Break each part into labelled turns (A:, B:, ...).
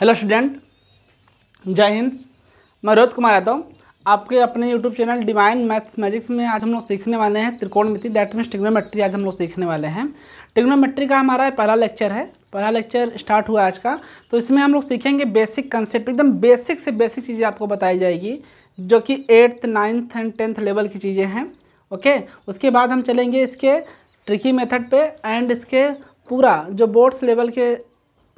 A: Hello student जय हिंद मैं रोहित कुमार यादव आपके अपने YouTube channel divine maths magics में आज हम लोग सीखने वाले हैं त्रिकोणमिति दैट मीन्स टिग्नोमेट्री आज हम लोग सीखने वाले हैं टिग्नोमेट्री का हमारा पहला लेक्चर है पहला लेक्चर स्टार्ट हुआ आज का तो इसमें हम लोग सीखेंगे बेसिक कंसेप्ट एकदम बेसिक से बेसिक चीज़ें आपको बताई जाएगी जो कि eighth ninth and tenth level की चीज़ें हैं ओके उसके बाद हम चलेंगे इसके ट्रिकी मेथड पर एंड इसके पूरा जो बोर्ड्स लेवल के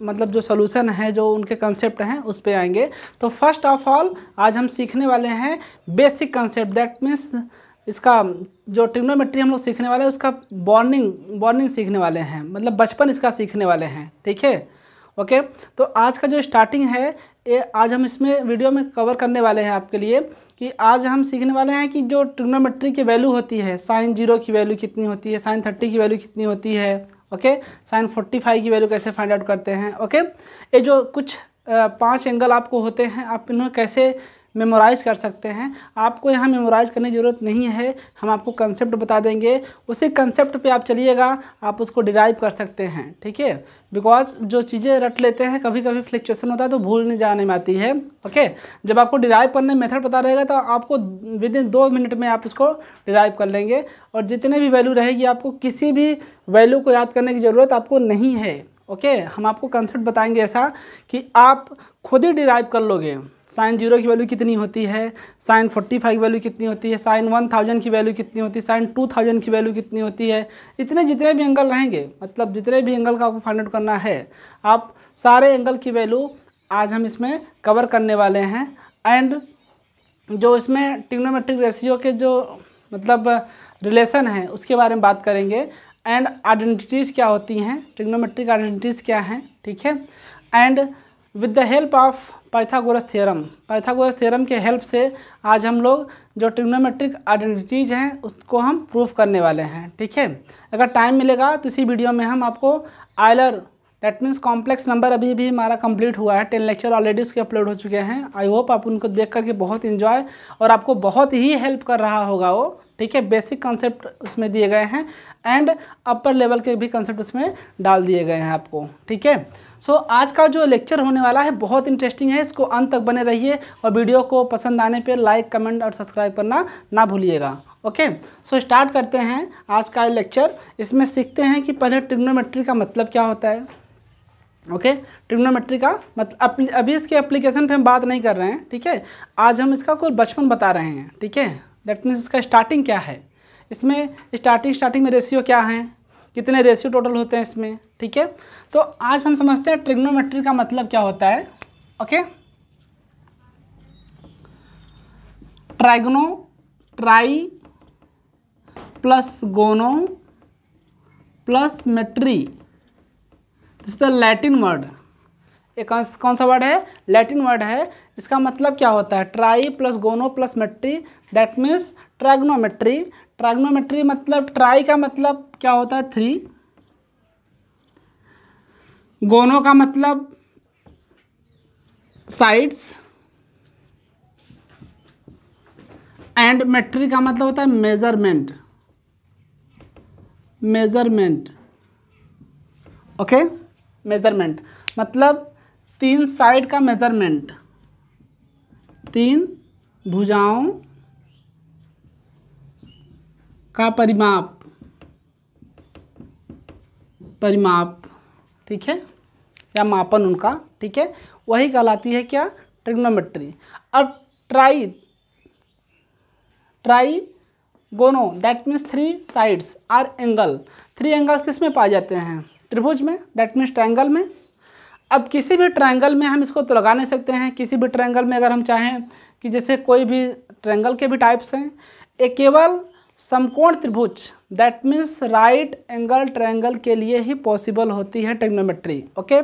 A: मतलब जो सोल्यूशन है जो उनके कंसेप्ट हैं उस पर आएंगे तो फर्स्ट ऑफ ऑल आज हम सीखने वाले हैं बेसिक कंसेप्ट दैट मीन्स इसका जो ट्रिग्नोमेट्री हम लोग सीखने वाले हैं उसका बॉर्निंग बॉर्निंग सीखने वाले हैं मतलब बचपन इसका सीखने वाले हैं ठीक है ओके तो आज का जो स्टार्टिंग है ये आज हम इसमें वीडियो में कवर करने वाले हैं आपके लिए कि आज हम सीखने वाले हैं कि जो ट्रिग्नोमेट्री की वैल्यू होती है साइन जीरो की वैल्यू कितनी होती है साइन थर्टी की वैल्यू कितनी होती है ओके साइन फोर्टी फाइव की वैल्यू कैसे फाइंड आउट करते हैं ओके ये जो कुछ पांच एंगल आपको होते हैं आप इन्हें कैसे मेमोराइज़ कर सकते हैं आपको यहाँ मेमोराइज़ करने की ज़रूरत नहीं है हम आपको कंसेप्ट बता देंगे उसी कंसेप्ट पे आप चलिएगा आप उसको डिराइव कर सकते हैं ठीक है बिकॉज जो चीज़ें रट लेते हैं कभी कभी फ्लिक्चुएसन होता है तो भूल नहीं जाने में आती है ओके जब आपको डिराइव करने मेथड पता रहेगा तो आपको विद इन दो मिनट में आप उसको डिराइव कर लेंगे और जितने भी वैल्यू रहेगी आपको किसी भी वैल्यू को याद करने की ज़रूरत आपको नहीं है ओके हम आपको कंसेप्ट बताएँगे ऐसा कि आप खुद ही डिराइव कर लोगे साइन जीरो की वैल्यू कितनी होती है साइन फोर्टी फाइव की वैल्यू कितनी होती है साइन वन थाउजेंड की वैल्यू कितनी होती है साइन टू थाउजेंड की वैल्यू कितनी होती है इतने जितने भी एंगल रहेंगे मतलब जितने भी एंगल का आपको फाइंड आउट करना है आप सारे एंगल की वैल्यू आज हम इसमें कवर करने वाले हैं एंड जो इसमें टिग्नोमेट्रिक रेशियो के जो मतलब रिलेशन है उसके बारे में बात करेंगे एंड आइडेंटिटीज़ क्या होती हैं ट्रिग्नोमेट्रिक आइडेंटिटीज़ क्या हैं ठीक है and with the help of Pythagoras theorem Pythagoras theorem के हेल्प से आज हम लोग जो ट्रिग्नोमेट्रिक आइडेंटिटीज़ हैं उसको हम प्रूफ करने वाले हैं ठीक है अगर टाइम मिलेगा तो इसी वीडियो में हम आपको Euler that means complex number अभी भी हमारा कंप्लीट हुआ है टेन लेक्चर ऑलरेडी उसके अपलोड हो चुके हैं आई होप आप उनको देख करके बहुत इन्जॉय और आपको बहुत ही हेल्प कर रहा होगा वो ठीक है बेसिक कंसेप्ट उसमें दिए गए हैं एंड अपर लेवल के भी कॉन्सेप्ट उसमें डाल दिए गए हैं आपको ठीक है सो so, आज का जो लेक्चर होने वाला है बहुत इंटरेस्टिंग है इसको अंत तक बने रहिए और वीडियो को पसंद आने पर लाइक कमेंट और सब्सक्राइब करना ना भूलिएगा ओके सो स्टार्ट करते हैं आज का लेक्चर इसमें सीखते हैं कि पहले ट्रिग्नोमेट्री का मतलब क्या होता है ओके okay? ट्रिग्नोमेट्री का मतलब अभी इसके एप्लीकेशन पे हम बात नहीं कर रहे हैं ठीक है आज हम इसका कोई बचपन बता रहे हैं ठीक है दैट मीन्स इसका स्टार्टिंग क्या है इसमें स्टार्टिंग स्टार्टिंग में रेशियो क्या हैं कितने रेशियो टोटल होते हैं इसमें ठीक है तो आज हम समझते हैं ट्रिग्नोमेट्री का मतलब क्या होता है okay trigono tri plus gono plus metry this the Latin word ये कौन कौन सा वर्ड है लैटिन वर्ड है इसका मतलब क्या होता है tri plus gono plus metry that means trigonometry trigonometry मतलब ट्राई का मतलब क्या होता है थ्री गोनों का मतलब साइड्स एंड मेट्री का मतलब होता है मेजरमेंट मेजरमेंट ओके मेजरमेंट मतलब तीन साइड का मेजरमेंट तीन भुजाओं का परिमाप परिमाप ठीक है या मापन उनका ठीक है वही कहलाती है क्या ट्रिग्नोमेट्री अब tri tri gono that means three sides or angle three angles किस में पाए जाते हैं त्रिभुज में दैट मीन्स ट्राइंगल में अब किसी भी ट्राइंगल में हम इसको तो लगा नहीं सकते हैं किसी भी ट्राइंगल में अगर हम चाहें कि जैसे कोई भी ट्रैंगल के भी टाइप्स हैं एक केवल समकोण त्रिभुज that means right angle triangle के लिए ही पॉसिबल होती है टेग्नोमेट्री ओके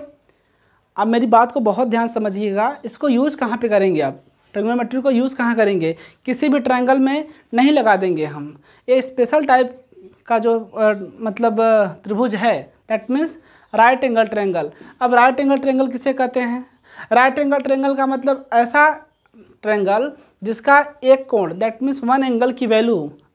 A: अब मेरी बात को बहुत ध्यान समझिएगा इसको यूज़ कहाँ पे करेंगे आप टेग्नोमेट्री को यूज़ कहाँ करेंगे किसी भी ट्रायंगल में नहीं लगा देंगे हम ये स्पेशल टाइप का जो आ, मतलब त्रिभुज है that means right angle triangle अब राइट एंगल ट्रायंगल किसे कहते हैं राइट एंगल ट्रायंगल का मतलब ऐसा ट्रायंगल जिसका एक कोण दैट मीन्स वन एंगल की वैल्यू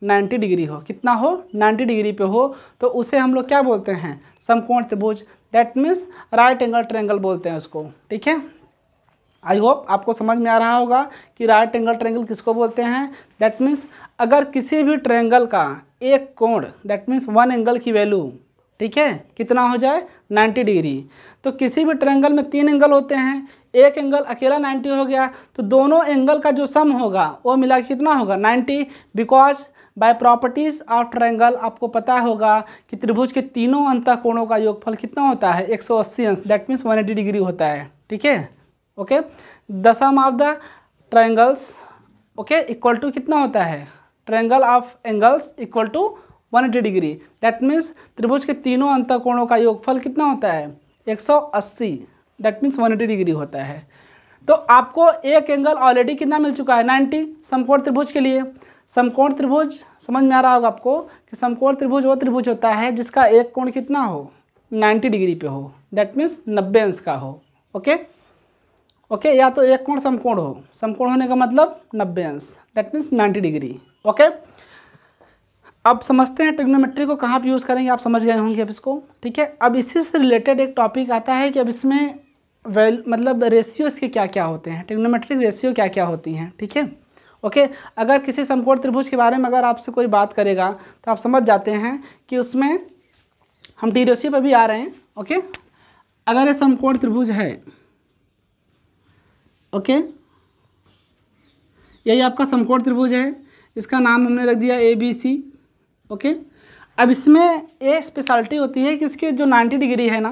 A: 90 डिग्री हो कितना हो 90 डिग्री पे हो तो उसे हम लोग क्या बोलते हैं समकोण त्रिभुज that means right angle triangle बोलते हैं उसको ठीक है आई होप आपको समझ में आ रहा होगा कि राइट एंगल ट्रेंगल किसको बोलते हैं दैट मीन्स अगर किसी भी ट्रेंगल का एक कोण दैट मीन्स वन एंगल की वैल्यू ठीक है कितना हो जाए 90 डिग्री तो किसी भी ट्रेंगल में तीन एंगल होते हैं एक एंगल अकेला 90 हो गया तो दोनों एंगल का जो सम होगा वो मिला कितना होगा 90 because by properties of triangle आपको पता होगा कि त्रिभुज के तीनों अंतः कोणों का योगफल कितना होता है 180 सौ अस्सी अंश दैट मीन्स वन डिग्री होता है ठीक है okay the sum of the triangles okay equal to कितना होता है triangle of angles equal to one degree that means त्रिभुज के तीनों अंतः कोणों का योगफल कितना होता है एक दैट मीन्स वन डिग्री होता है तो आपको एक एंगल ऑलरेडी कितना मिल चुका है 90 समकोण त्रिभुज के लिए समकोण त्रिभुज समझ में आ रहा होगा आपको कि समकोण त्रिभुज वो त्रिभुज होता है जिसका एक कोण कितना हो 90 डिग्री पे हो दैट मीन्स नब्बे अंश का हो ओके okay? ओके okay, या तो एक कोण समकोण हो समकोण होने का मतलब नब्बे अंश that means ninety degree okay अब समझते हैं टेग्नोमेट्री को कहाँ पर यूज़ करेंगे आप समझ गए होंगे अब इसको ठीक है अब इसी से रिलेटेड एक टॉपिक आता है कि अब इसमें वैल मतलब रेशियो इसके क्या क्या होते हैं टेक्नोमेट्रिक रेशियो क्या क्या होती हैं ठीक है ओके अगर किसी समकोण त्रिभुज के बारे में अगर आपसे कोई बात करेगा तो आप समझ जाते हैं कि उसमें हम टी रेशियो पर भी आ रहे हैं ओके अगर ये समकोण त्रिभुज है ओके यही आपका समकोण त्रिभुज है इसका नाम हमने रख दिया ए बी सी ओके अब इसमें एक स्पेशलिटी होती है कि इसके जो 90 डिग्री है ना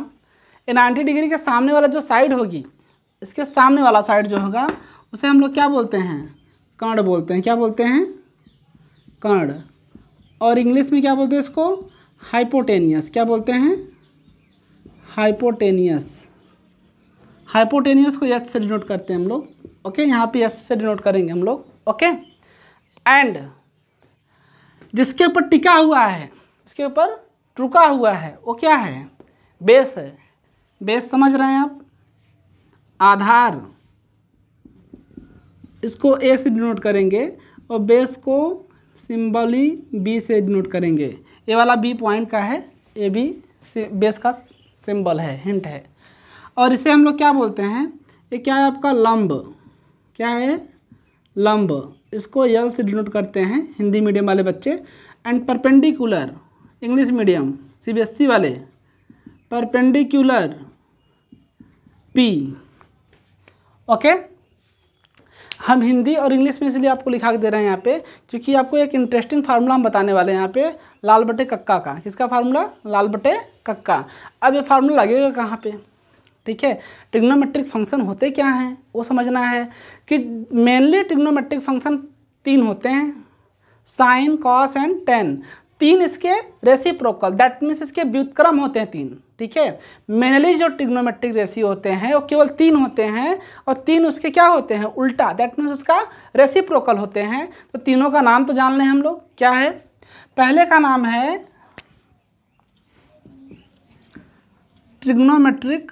A: ये नाइन्टी डिग्री के सामने वाला जो साइड होगी इसके सामने वाला साइड जो होगा उसे हम लोग क्या बोलते हैं कर्ण बोलते हैं क्या बोलते हैं कर्ण और इंग्लिश में क्या बोलते हैं इसको हाइपोटेनियस क्या बोलते हैं हाइपोटेनियस हाइपोटेनियस को यस से डिनोट करते हैं हम लोग ओके यहाँ पे यस से डिनोट करेंगे हम लोग ओके एंड जिसके ऊपर टिका हुआ है इसके ऊपर रुका हुआ है वो क्या है बेस है बेस समझ रहे हैं आप आधार इसको ए से डिनोट करेंगे और बेस को सिंबली बी से डिनोट करेंगे ये वाला बी पॉइंट का है ये से बेस का सिंबल है हिंट है और इसे हम लोग क्या बोलते हैं ये क्या है आपका लंब क्या है लंब इसको यल से डिनोट करते हैं हिंदी मीडियम वाले बच्चे एंड परपेंडिकुलर इंग्लिश मीडियम सी वाले परपेंडिकुलर पी ओके हम हिंदी और इंग्लिश में इसलिए आपको लिखा के दे रहे हैं यहाँ पे क्योंकि आपको एक इंटरेस्टिंग फार्मूला हम बताने वाले हैं यहाँ पे लाल बटे कक्का का किसका फार्मूला लाल बटे कक्का अब ये फार्मूला लगेगा कहाँ पे ठीक है ट्रिग्नोमेट्रिक फंक्शन होते क्या हैं वो समझना है कि मेनली ट्रिग्नोमेट्रिक फंक्शन तीन होते हैं साइन कॉस एंड टेन तीन इसके रेसिप्रोकल दैट मीन्स इसके व्युतक्रम होते हैं तीन ठीक है मेनली जो टिग्नोमेट्रिक रेशियो होते हैं वो केवल तीन होते हैं और तीन उसके क्या होते हैं उल्टा दैट मीन्स उसका रेसिप्रोकल होते हैं तो तीनों का नाम तो जान लें हम लोग क्या है पहले का नाम है trigonometric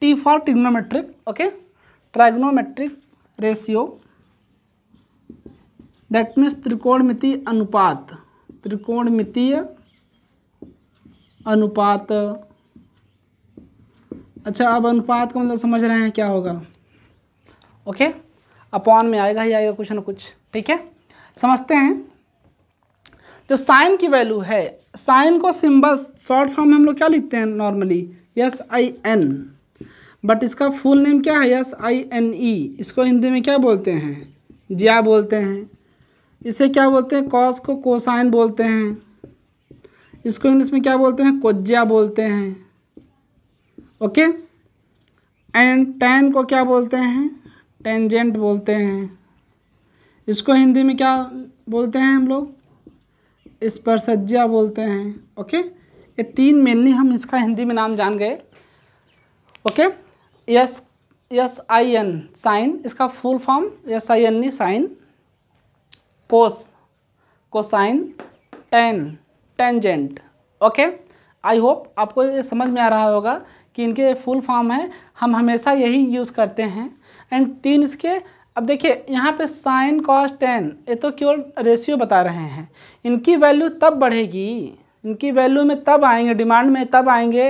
A: T for trigonometric okay trigonometric ratio that means मिति अनुपात त्रिकोणमितीय अनुपात अच्छा अब अनुपात का मतलब समझ रहे हैं क्या होगा ओके अपॉन में आएगा ही आएगा कुछ ना कुछ ठीक है समझते हैं जो साइन की वैल्यू है साइन को सिंबल शॉर्ट फॉर्म में हम लोग क्या लिखते हैं normally S I N but इसका फुल नेम क्या है यस आई एन ई इसको हिंदी में क्या बोलते हैं जिया बोलते हैं इसे क्या बोलते हैं कॉस को कोसाइन बोलते हैं इसको इंग्लिश में क्या बोलते हैं कोज्या बोलते हैं ओके एंड टेन को क्या बोलते हैं टेंजेंट बोलते हैं इसको हिंदी में क्या बोलते हैं हम लोग इस पर सज्जा बोलते हैं ओके ये तीन मेनली हम इसका हिंदी में नाम जान गए okay S S I N sine इसका full form S I N नी sine cos sine tan tangent okay I hope आपको ये समझ में आ रहा होगा कि इनके फुल फॉर्म है हम हमेशा यही यूज़ करते हैं एंड तीन इसके अब देखिए यहाँ पे साइन कॉस टेन ये तो केवल रेशियो बता रहे हैं इनकी वैल्यू तब बढ़ेगी इनकी वैल्यू में तब आएंगे डिमांड में तब आएंगे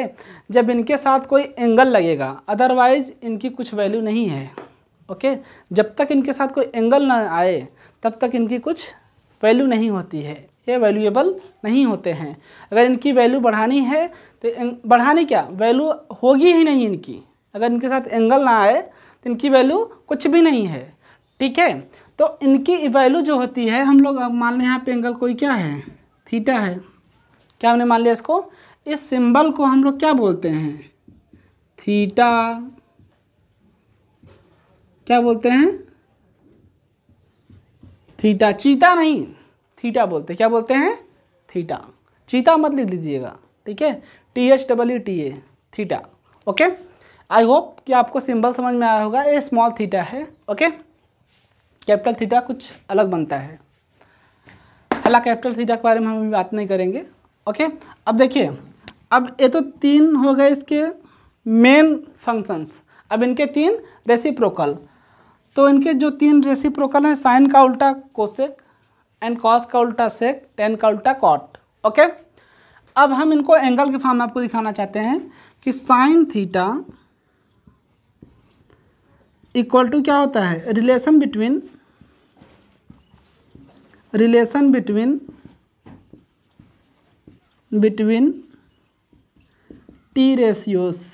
A: जब इनके साथ कोई एंगल लगेगा अदरवाइज़ इनकी कुछ वैल्यू नहीं है ओके जब तक इनके साथ कोई एंगल ना आए तब तक इनकी कुछ वैल्यू नहीं होती है ये वैल्यूएबल नहीं होते हैं अगर इनकी वैल्यू बढ़ानी है तो बढ़ानी क्या वैल्यू होगी ही नहीं इनकी अगर इनके साथ एंगल ना आए तो इनकी वैल्यू कुछ भी नहीं है ठीक है तो इनकी वैल्यू जो होती है हम लोग मान लें यहाँ पे एंगल कोई क्या है थीटा है क्या हमने मान लिया इसको इस सिंबल को हम लोग क्या बोलते हैं थीटा क्या बोलते हैं थीटा चीटा नहीं थीटा बोलते हैं क्या बोलते हैं थीटा चीता मत लिख लीजिएगा ठीक है T H W T A theta okay I hope कि आपको सिंबल समझ में आया होगा ये स्मॉल थीटा है ओके कैपिटल थीटा कुछ अलग बनता है हालांकि कैपिटल थीटा के बारे में हम अभी बात नहीं करेंगे ओके अब देखिए अब ये तो तीन हो गए इसके मेन फंक्शंस अब इनके तीन रेसिप्रोकल तो इनके जो तीन रेसिप्रोकल हैं साइन का उल्टा कोसेक एंड कॉस का उल्टा सेक टेन का उल्टा कॉट ओके अब हम इनको एंगल के फॉर्म में आपको दिखाना चाहते हैं कि साइन थीटा इक्वल टू क्या होता है relation between relation between between T ratios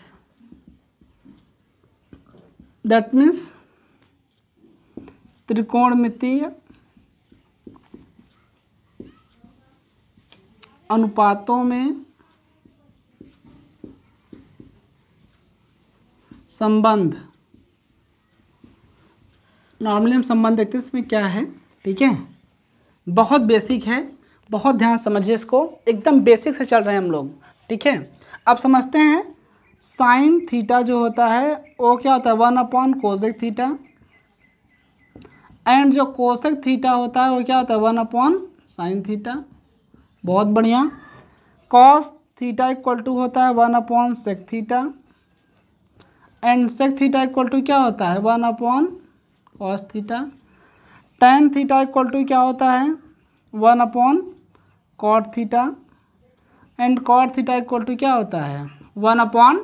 A: that means त्रिकोणमितीय अनुपातों में संबंध नॉर्मली हम संबंध देखते हैं इसमें क्या है ठीक है बहुत बेसिक है बहुत ध्यान समझिए इसको एकदम बेसिक से चल रहे हैं हम लोग ठीक है अब समझते हैं साइन थीटा जो होता है वो क्या होता है one upon cosec theta and जो कोसेक थीटा होता है वो क्या होता है वन अपॉन साइन थीटा बहुत बढ़िया कॉस थीटा इक्वल टू होता है one upon sec theta and sec theta equal to क्या होता है one upon cos theta tan theta equal to क्या होता है one upon cot theta and cot theta equal to क्या होता है one upon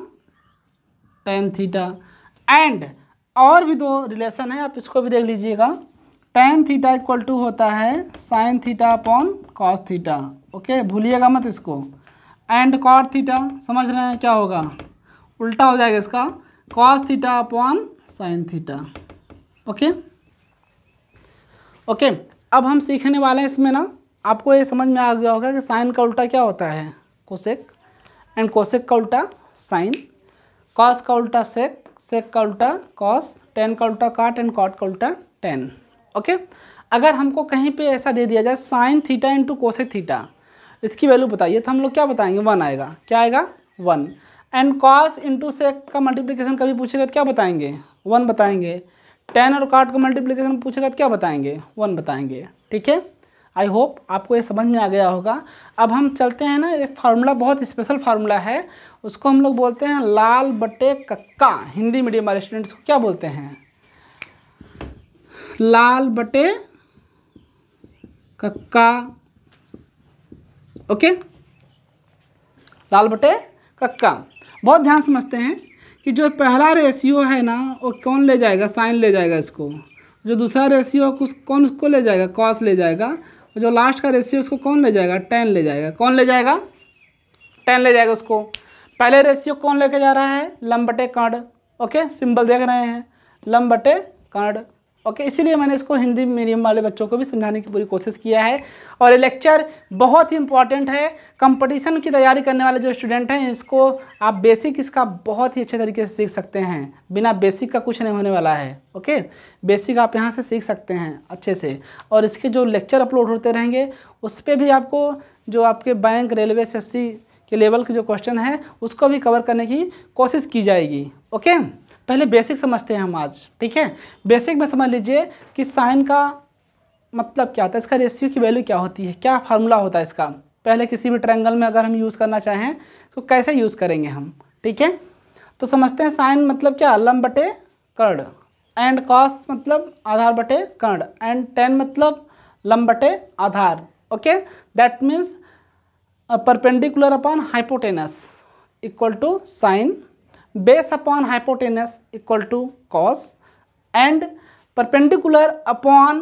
A: tan theta and और भी दो रिलेशन है आप इसको भी देख लीजिएगा टेन थीटा इक्वल टू होता है sine theta upon cos theta okay भूलिएगा मत इसको एंड कॉट थीटा समझ रहे हैं क्या होगा उल्टा हो जाएगा इसका cos theta upon sine theta okay okay अब हम सीखने वाले हैं इसमें ना आपको ये समझ में आ गया होगा कि साइन का उल्टा क्या होता है कोशेक एंड कोशेक का उल्टा साइन कॉस का उल्टा सेक सेक का उल्टा कॉस टेन का उल्टा काट एंड कॉट का उल्टा टेन ओके अगर हमको कहीं पे ऐसा दे दिया जाए sine theta into cosec theta इसकी वैल्यू बताइए तो हम लोग क्या बताएंगे वन आएगा क्या आएगा one and cos into sec का मल्टीप्लिकेशन कभी पूछेगा तो क्या बताएंगे वन बताएंगे टेन और कार्ट का मल्टीप्लिकेशन पूछेगा तो क्या बताएंगे वन बताएंगे ठीक है आई होप आपको ये समझ में आ गया होगा अब हम चलते हैं ना एक फार्मूला बहुत स्पेशल फार्मूला है उसको हम लोग बोलते हैं लाल बटे कक्का हिंदी मीडियम वाले स्टूडेंट्स को क्या बोलते हैं लाल बटे कक्का ओके लाल बटे कक्का बहुत ध्यान समझते हैं कि जो पहला रेशियो है ना वो कौन ले जाएगा साइन ले जाएगा इसको जो दूसरा रेशियो कुछ कौन उसको ले जाएगा कॉस ले जाएगा और जो लास्ट का रेशियो उसको कौन ले जाएगा टेन ले जाएगा कौन ले जाएगा टेन ले जाएगा उसको पहले रेशियो कौन लेके जा रहा है लम्बटे कर्ण ओके सिंबल देख रहे हैं लम्बटे कर्ण ओके इसीलिए मैंने इसको हिंदी मीडियम वाले बच्चों को भी समझाने की पूरी कोशिश किया है और ये लेक्चर बहुत ही इंपॉर्टेंट है कंपटीशन की तैयारी करने वाले जो स्टूडेंट हैं इसको आप बेसिक इसका बहुत ही अच्छे तरीके से सीख सकते हैं बिना बेसिक का कुछ नहीं होने वाला है ओके बेसिक आप यहाँ से सीख सकते हैं अच्छे से और इसके जो लेक्चर अपलोड होते रहेंगे उस पर भी आपको जो आपके बैंक रेलवे से के लेवल के जो क्वेश्चन है उसको भी कवर करने की कोशिश की जाएगी ओके पहले बेसिक समझते हैं हम आज ठीक है बेसिक में समझ लीजिए कि साइन का मतलब क्या होता है इसका रेशियो की वैल्यू क्या होती है क्या फार्मूला होता है इसका पहले किसी भी ट्रायंगल में अगर हम यूज़ करना चाहें तो कैसे यूज़ करेंगे हम ठीक है तो समझते हैं साइन मतलब क्या लम बटे कर्ण एंड कॉस मतलब आधार बटे कर्ण एंड टेन मतलब लम बटे आधार okay that means perpendicular upon hypotenuse equal to sine base upon hypotenuse equal to cos and perpendicular upon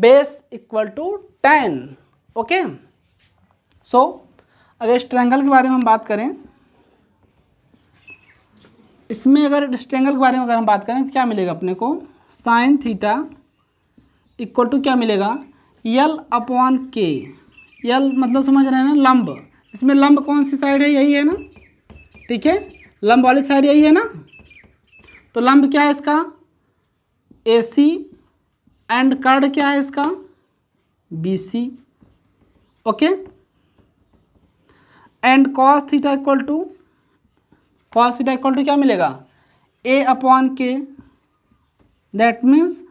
A: base equal to tan okay so अगर इस ट्रैंगल के बारे में हम बात करें इसमें अगर इस ट्रैंगल के बारे में अगर हम बात करें तो क्या मिलेगा अपने को साइन थीटा इक्वल टू क्या मिलेगा यल अपॉन के यल मतलब समझ रहे हैं ना लंब इसमें लंब कौन सी साइड है यही है ना ठीक है लंब वाली साइड यही है ना तो लंब क्या है इसका ए सी एंड कर्ड क्या है इसका B C okay and cos theta equal to cos theta equal to क्या मिलेगा A upon K that means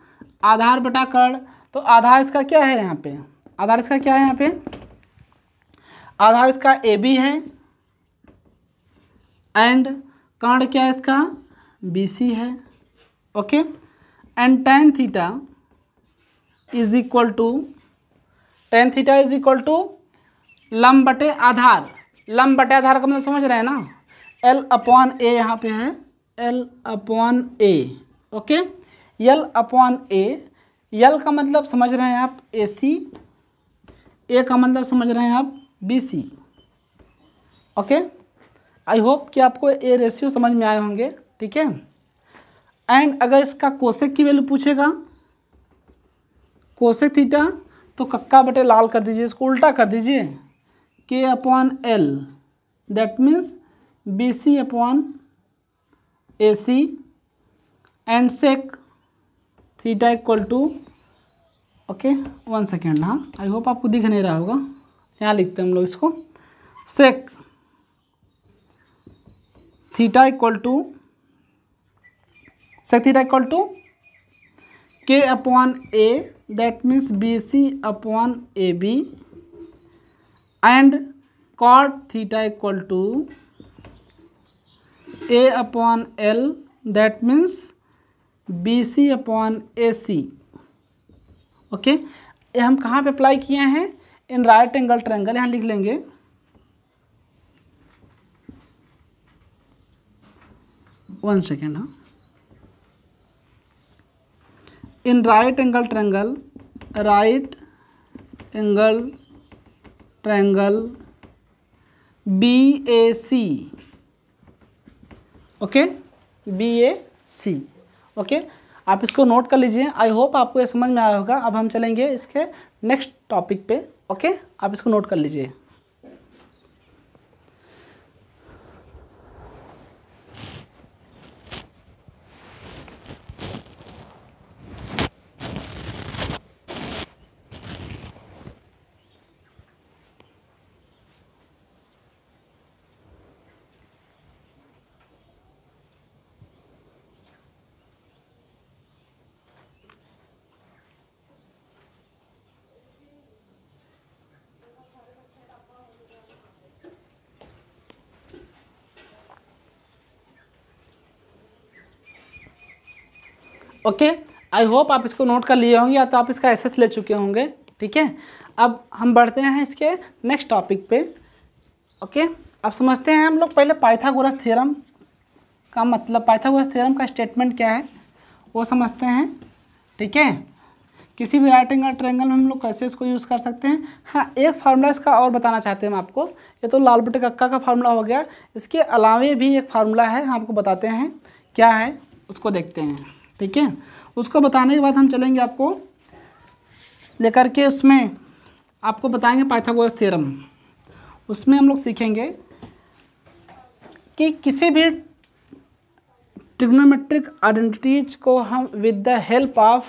A: आधार बटा कर्ड तो आधार इसका क्या है यहाँ पे आधार इसका क्या है यहाँ पे आधार इसका ए बी है एंड कर्ण क्या है इसका बी सी है okay and tan theta is equal to tan theta is equal to लम बटे आधार लम बटे आधार का मतलब समझ रहे हैं ना एल अपॉन ए यहाँ पे है L upon A okay L upon A L का मतलब समझ रहे हैं आप ए सी ए का मतलब समझ रहे हैं आप B C okay I hope कि आपको ए रेशियो समझ में आए होंगे ठीक है एंड अगर इसका कोशेक की वैल्यू पूछेगा कोसेक थीटा तो कक्का बटे लाल कर दीजिए इसको उल्टा कर दीजिए K upon L that means B C upon A C and sec theta equal to okay one second हाँ आई होप आपको दिख नहीं रहा होगा यहाँ लिखते हैं हम लोग इसको sec theta equal to sec theta equal to K upon A that means B C upon A B and cot theta equal to A upon L that means B C upon A C okay हम कहाँ पे apply किए हैं इन right angle triangle यहाँ लिख लेंगे one second हाँ in right angle triangle right angle triangle B A C okay B A C okay आप इसको नोट कर लीजिए आई होप आपको ये समझ में आया होगा अब हम चलेंगे इसके नेक्स्ट टॉपिक पे ओके okay? आप इसको नोट कर लीजिए ओके आई होप आप इसको नोट कर लिए होंगे या तो आप इसका एसेस ले चुके होंगे ठीक है अब हम बढ़ते हैं इसके नेक्स्ट टॉपिक पे ओके अब समझते हैं हम लोग पहले पाइथागोरस थ्योरम का मतलब पाइथागोरस थ्योरम का स्टेटमेंट क्या है वो समझते हैं ठीक है किसी भी राइट एंगल ट्रेंगल में हम लोग कैसे इसको यूज़ कर सकते हैं हाँ एक फार्मूला इसका और बताना चाहते हैं हम आपको ये तो लाल बटे कक्का का फार्मूला हो गया इसके अलावा भी एक फार्मूला है हम आपको बताते हैं क्या है उसको देखते हैं ठीक है उसको बताने के बाद हम चलेंगे आपको लेकर के उसमें आपको बताएंगे पाइथागोरस थ्योरम उसमें हम लोग सीखेंगे कि किसी भी ट्रिग्नोमेट्रिक आइडेंटिटीज को हम with the help of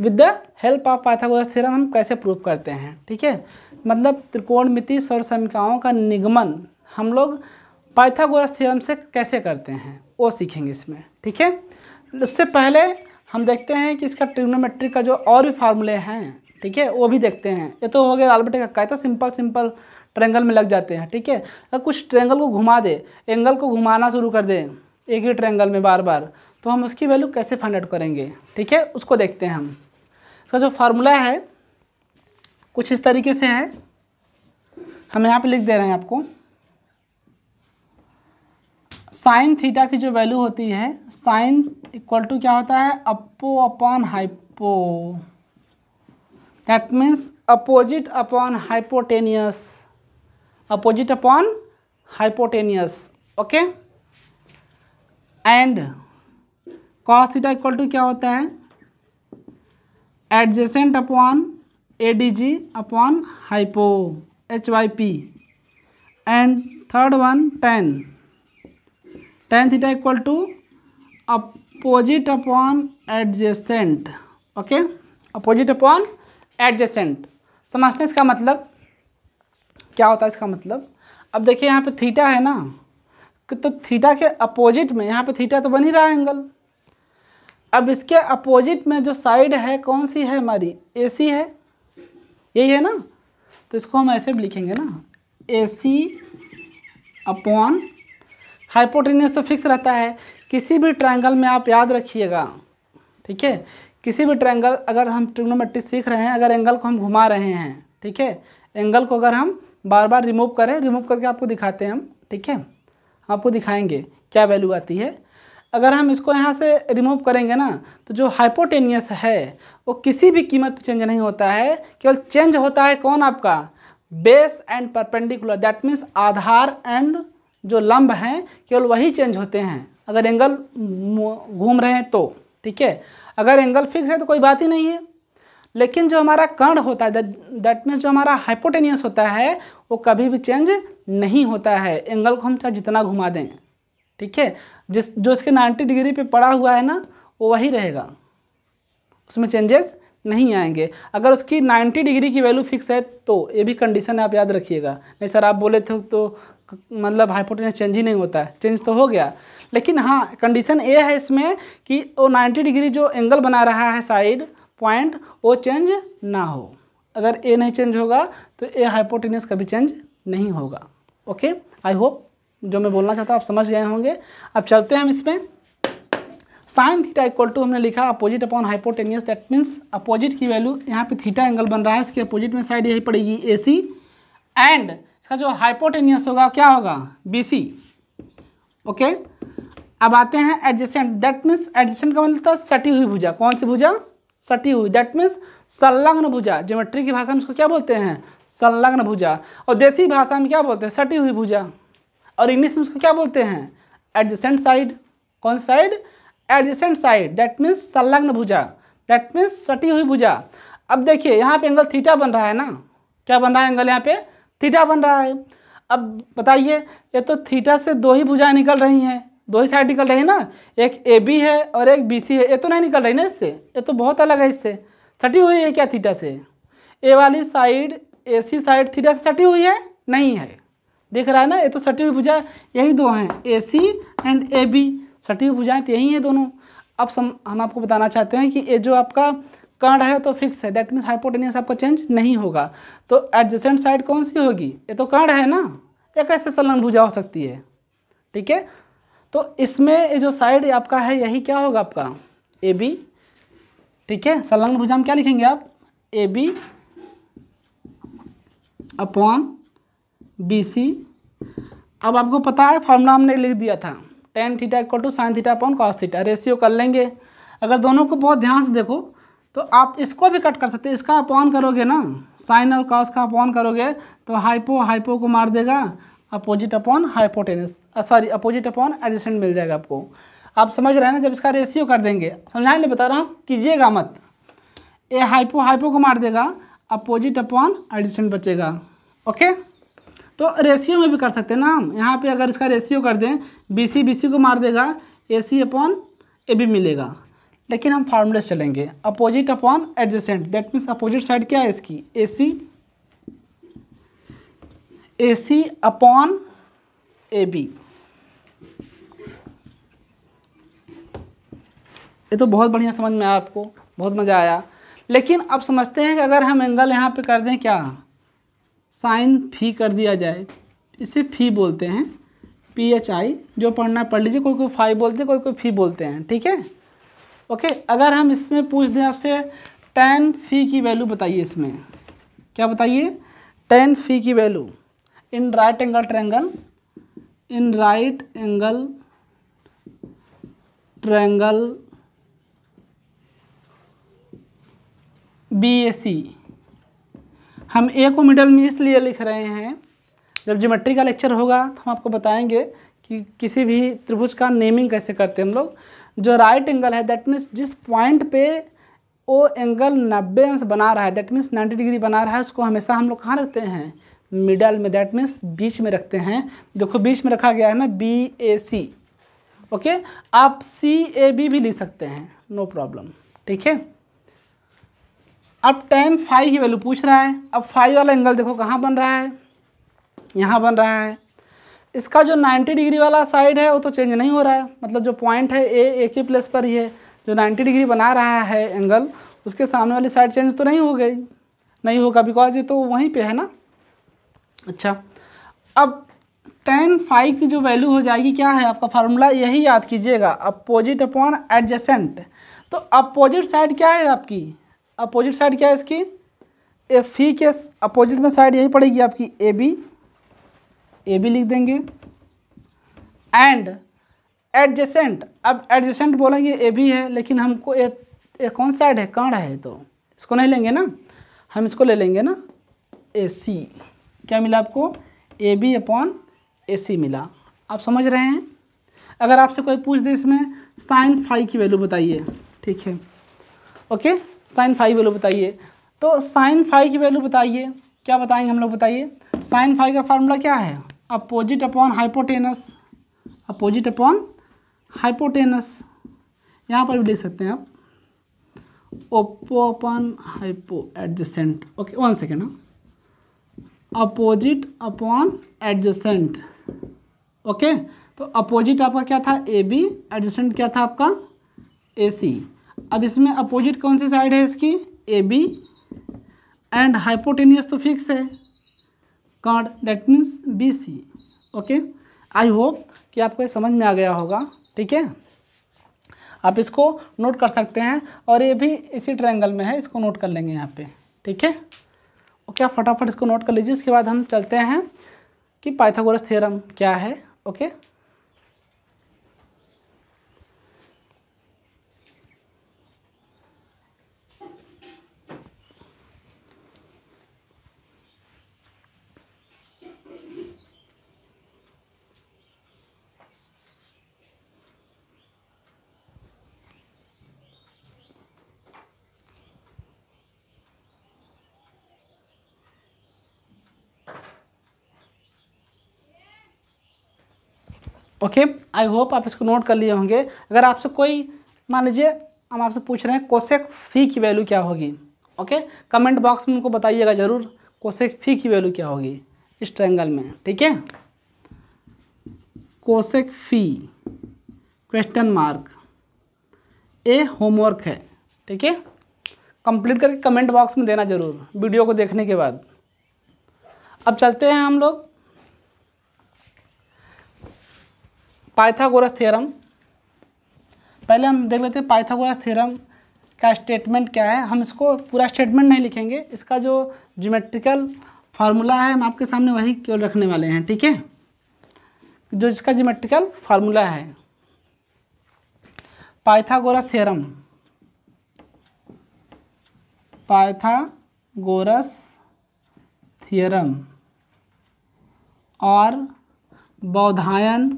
A: with the help of Pythagoras theorem हम कैसे प्रूव करते हैं ठीक है मतलब त्रिकोणमिति सौर समीकाओं का निगमन हम लोग पाइथागोरस थ्योरम से कैसे करते हैं वो सीखेंगे इसमें ठीक है तो उससे पहले हम देखते हैं कि इसका ट्रिग्नोमेट्री का जो और भी फार्मूले हैं ठीक है वो भी देखते हैं ये तो हो गया आलबर्ट का कायता सिंपल सिंपल ट्रेंगल में लग जाते हैं ठीक है अगर कुछ ट्रेंगल को घुमा दे एंगल को घुमाना शुरू कर दे एक ही ट्रेंगल में बार बार तो हम उसकी वैल्यू कैसे फाइंड आउट करेंगे ठीक है उसको देखते हैं हम इसका जो फार्मूला है कुछ इस तरीके से है हम यहाँ पे लिख दे रहे हैं आपको साइन थीटा की जो वैल्यू होती है साइन इक्वल टू क्या होता है oppo upon hypo that means opposite upon hypotenuse opposite upon hypotenuse okay and cos theta equal to क्या होता है adjacent upon A D G upon hypo H Y P and third one tan tan theta equal to opposite upon adjacent okay opposite upon adjacent समझते हैं इसका मतलब क्या होता है इसका मतलब अब देखिए यहाँ पे थीटा है ना तो थीटा के अपोजिट में यहाँ पे थीटा तो बन ही रहा है एंगल अब इसके अपोजिट में जो साइड है कौन सी है हमारी ए सी है यही है ना तो इसको हम ऐसे भी लिखेंगे ना ए सी अपॉन हाइपोटेन्यूस तो फिक्स रहता है किसी भी ट्रायंगल में आप याद रखिएगा ठीक है किसी भी ट्रायंगल अगर हम ट्रिग्नोमेट्री सीख रहे हैं अगर एंगल को हम घुमा रहे हैं ठीक है एंगल को अगर हम बार बार रिमूव करें रिमूव करके आपको दिखाते हैं हम ठीक है आपको दिखाएंगे क्या वैल्यू आती है अगर हम इसको यहाँ से रिमूव करेंगे ना तो जो हाइपोटेनियस है वो किसी भी कीमत पर चेंज नहीं होता है केवल चेंज होता है कौन आपका base and perpendicular that means आधार एंड जो लंब हैं केवल वही चेंज होते हैं अगर एंगल घूम रहे हैं तो ठीक है अगर एंगल फिक्स है तो कोई बात ही नहीं है लेकिन जो हमारा कर्ण होता है दैट मीन्स जो हमारा हाइपोटेनियस होता है वो कभी भी चेंज नहीं होता है एंगल को हम चाहे जितना घुमा दें ठीक है जिस जो इसके नाइन्टी डिग्री पे पड़ा हुआ है ना वो वही रहेगा उसमें चेंजेस नहीं आएंगे अगर उसकी 90 डिग्री की वैल्यू फिक्स है तो ये भी कंडीशन है आप याद रखिएगा नहीं सर आप बोले थे तो मतलब हाइपोटेनस चेंज ही नहीं होता है चेंज तो हो गया लेकिन हाँ कंडीशन ये है इसमें कि वो 90 डिग्री जो एंगल बना रहा है साइड पॉइंट वो चेंज ना हो अगर ए नहीं चेंज होगा तो ए हाइपोटेनस कभी चेंज नहीं होगा ओके आई होप जो मैं बोलना चाहता हूँ आप समझ गए होंगे अब चलते हैं हम इसमें साइन थीटा इक्वल टू हमने लिखा opposite upon hypotenuse that means opposite की वैल्यू यहाँ पे थीटा एंगल बन रहा है इसके अपोजिट में साइड यही पड़ेगी ए सी एंड इसका जो हाइपोटेनियस होगा क्या होगा बी सी ओके अब आते हैं एडजेसेंट दैट मीन्स एडजेसेंट का मतलब सटी हुई भुजा कौन सी भुजा सटी हुई दैट मीन्स संलग्न भुजा ज्योमेट्री की भाषा में इसको क्या बोलते हैं संलग्न भुजा और देसी भाषा में क्या बोलते हैं सटी हुई भुजा और इंग्लिश में उसको क्या बोलते हैं एडजेसेंट साइड कौन side adjacent side that means संलग्न भुजा दैट मीन्स सटी हुई भुजा अब देखिए यहाँ पे एंगल थीटा बन रहा है ना क्या बन रहा है एंगल यहाँ पे थीटा बन रहा है अब बताइए ये तो थीटा से दो ही भुजाएं निकल रही हैं दो ही साइड निकल रही है ना एक ए बी है और एक बी सी है ये तो नहीं निकल रही ना इससे ये तो बहुत अलग है इससे सटी हुई है क्या थीटा से ए वाली side A C side theta से सटी हुई है नहीं है देख रहा है ना ये तो सटी हुई भुजा यही दो हैं ए सी एंड ए बी सटी हुई भुजाएँ तो यही हैं दोनों अब सम हम आपको बताना चाहते हैं कि ये जो आपका कांड है तो फिक्स है दैट मीन्स हाइपोटेनियस आपका चेंज नहीं होगा तो एडजेसेंट साइड कौन सी होगी ये तो कांड है ना ये कैसे सलन भुजा हो सकती है ठीक है तो इसमें ये जो साइड आपका है यही क्या होगा आपका ए बी ठीक है सलन भुजा में क्या लिखेंगे आप A B upon B C अब आपको पता है फॉर्मूला हमने लिख दिया था tan theta equal to sine theta upon cos theta ratio कर लेंगे अगर दोनों को बहुत ध्यान से देखो तो आप इसको भी कट कर सकते हैं इसका अपॉन करोगे ना साइन और कॉस का अपॉन करोगे तो हाइपो हाइपो को मार देगा opposite upon hypotenuse sorry opposite upon adjacent मिल जाएगा आपको आप समझ रहे हैं ना जब इसका रेशियो कर देंगे समझाने बता रहा हूँ कीजिएगा मत ए हाइपो हाइपो को मार देगा अपोजिट अपॉन एडिसेंट बचेगा ओके तो रेशियो में भी कर सकते हैं ना हम यहाँ पर अगर इसका रेशियो कर दें बी सी बी सी को मार देगा ए सी अपॉन ए बी मिलेगा लेकिन हम फार्मूले चलेंगे opposite upon adjacent that means opposite side क्या है इसकी ए सी A C upon A B ये तो बहुत बढ़िया समझ में आया आपको बहुत मज़ा आया लेकिन अब समझते हैं कि अगर हम एंगल यहाँ पे कर दें क्या साइन फी कर दिया जाए इसे फी बोलते हैं पी एच आई जो पढ़ना पढ़ लीजिए कोई कोई फाइव बोलते हैं कोई कोई फी बोलते हैं ठीक है ओके अगर हम इसमें पूछ दें आपसे टेन फी की वैल्यू बताइए इसमें क्या बताइए टेन फी की value in right angle triangle in right angle triangle B A C हम ए को मिडल में इसलिए लिख रहे हैं जब ज्योमेट्री का लेक्चर होगा तो हम आपको बताएंगे कि किसी भी त्रिभुज का नेमिंग कैसे करते हैं हम लोग जो राइट एंगल है दैट मीन्स जिस पॉइंट पे वो एंगल नब्बे अंश बना रहा है दैट मीन्स नाइन्टी डिग्री बना रहा है उसको हमेशा हम लोग कहाँ रखते हैं मिडल में दैट मीन्स बीच में रखते हैं देखो बीच में रखा गया है ना बी ए सी ओके आप सी ए बी भी लिख सकते हैं नो प्रॉब्लम ठीक है अब टेन फाइव की वैल्यू पूछ रहा है अब फाइव वाला एंगल देखो कहाँ बन रहा है यहाँ बन रहा है इसका जो 90 डिग्री वाला साइड है वो तो चेंज नहीं हो रहा है मतलब जो पॉइंट है ए एक ही प्लेस पर ही है जो 90 डिग्री बना रहा है एंगल उसके सामने वाली साइड चेंज तो नहीं हो गई नहीं होगा बिकॉज ये तो वहीं पे है ना अच्छा अब टेन फाइव की जो वैल्यू हो जाएगी क्या है आपका फार्मूला यही याद कीजिएगा अपोजिट अपॉन एडजेसेंट तो अपोजिट साइड क्या है आपकी अपोजिट साइड क्या है इसकी एफ ई के अपोजिट में साइड यही पड़ेगी आपकी ए बी ए भी लिख देंगे एंड एडजेसेंट अब एडजेसेंट बोलेंगे ये भी है लेकिन हमको ए, ए कौन सा एड है कर्ण है तो इसको नहीं लेंगे ना हम इसको ले लेंगे ना ए सी क्या मिला आपको ए बी अपॉन ए सी मिला आप समझ रहे हैं अगर आपसे कोई पूछ दे इसमें साइन फाइव की वैल्यू बताइए ठीक है ओके साइन फाइव वैल्यू बताइए तो साइन फाइव की वैल्यू बताइए क्या बताएंगे हम लोग बताइए साइन फाइव का फार्मूला क्या है opposite upon hypotenuse opposite upon hypotenuse यहाँ पर भी लिख सकते हैं आप oppo upon hypo adjacent okay one second opposite upon adjacent okay तो अपोजिट आपका क्या था ए बी एडजेसेंट क्या था आपका ए सी अब इसमें अपोजिट कौन सी साइड है इसकी ए बी एंड हाइपोटेनियस तो फिक्स है कार्ड that means B C okay I hope कि आपको ये समझ में आ गया होगा ठीक है आप इसको नोट कर सकते हैं और ये भी इसी ट्रायंगल में है इसको नोट कर लेंगे यहाँ पे ठीक है ओके आप फटाफट इसको नोट कर लीजिए इसके बाद हम चलते हैं कि पाइथागोरस थ्योरम क्या है ओके ओके आई होप आप इसको नोट कर लिए होंगे अगर आपसे कोई मान लीजिए हम आपसे पूछ रहे हैं कोसेक फ़ी की वैल्यू क्या होगी ओके कमेंट बॉक्स में उनको बताइएगा ज़रूर कोसेक फ़ी की वैल्यू क्या होगी इस ट्रैंगल में ठीक है cosec phi question mark A homework है ठीक है कंप्लीट करके कमेंट बॉक्स में देना ज़रूर वीडियो को देखने के बाद अब चलते हैं हम लोग पाइथागोरस थ्योरम पहले हम देख लेते हैं पाइथागोरस थ्योरम का स्टेटमेंट क्या है हम इसको पूरा स्टेटमेंट नहीं लिखेंगे इसका जो ज्योमेट्रिकल फार्मूला है हम आपके सामने वही क्यों रखने वाले हैं ठीक है जो इसका ज्योमेट्रिकल फार्मूला है पाइथागोरस थ्योरम पाइथागोरस थ्योरम और बौधायन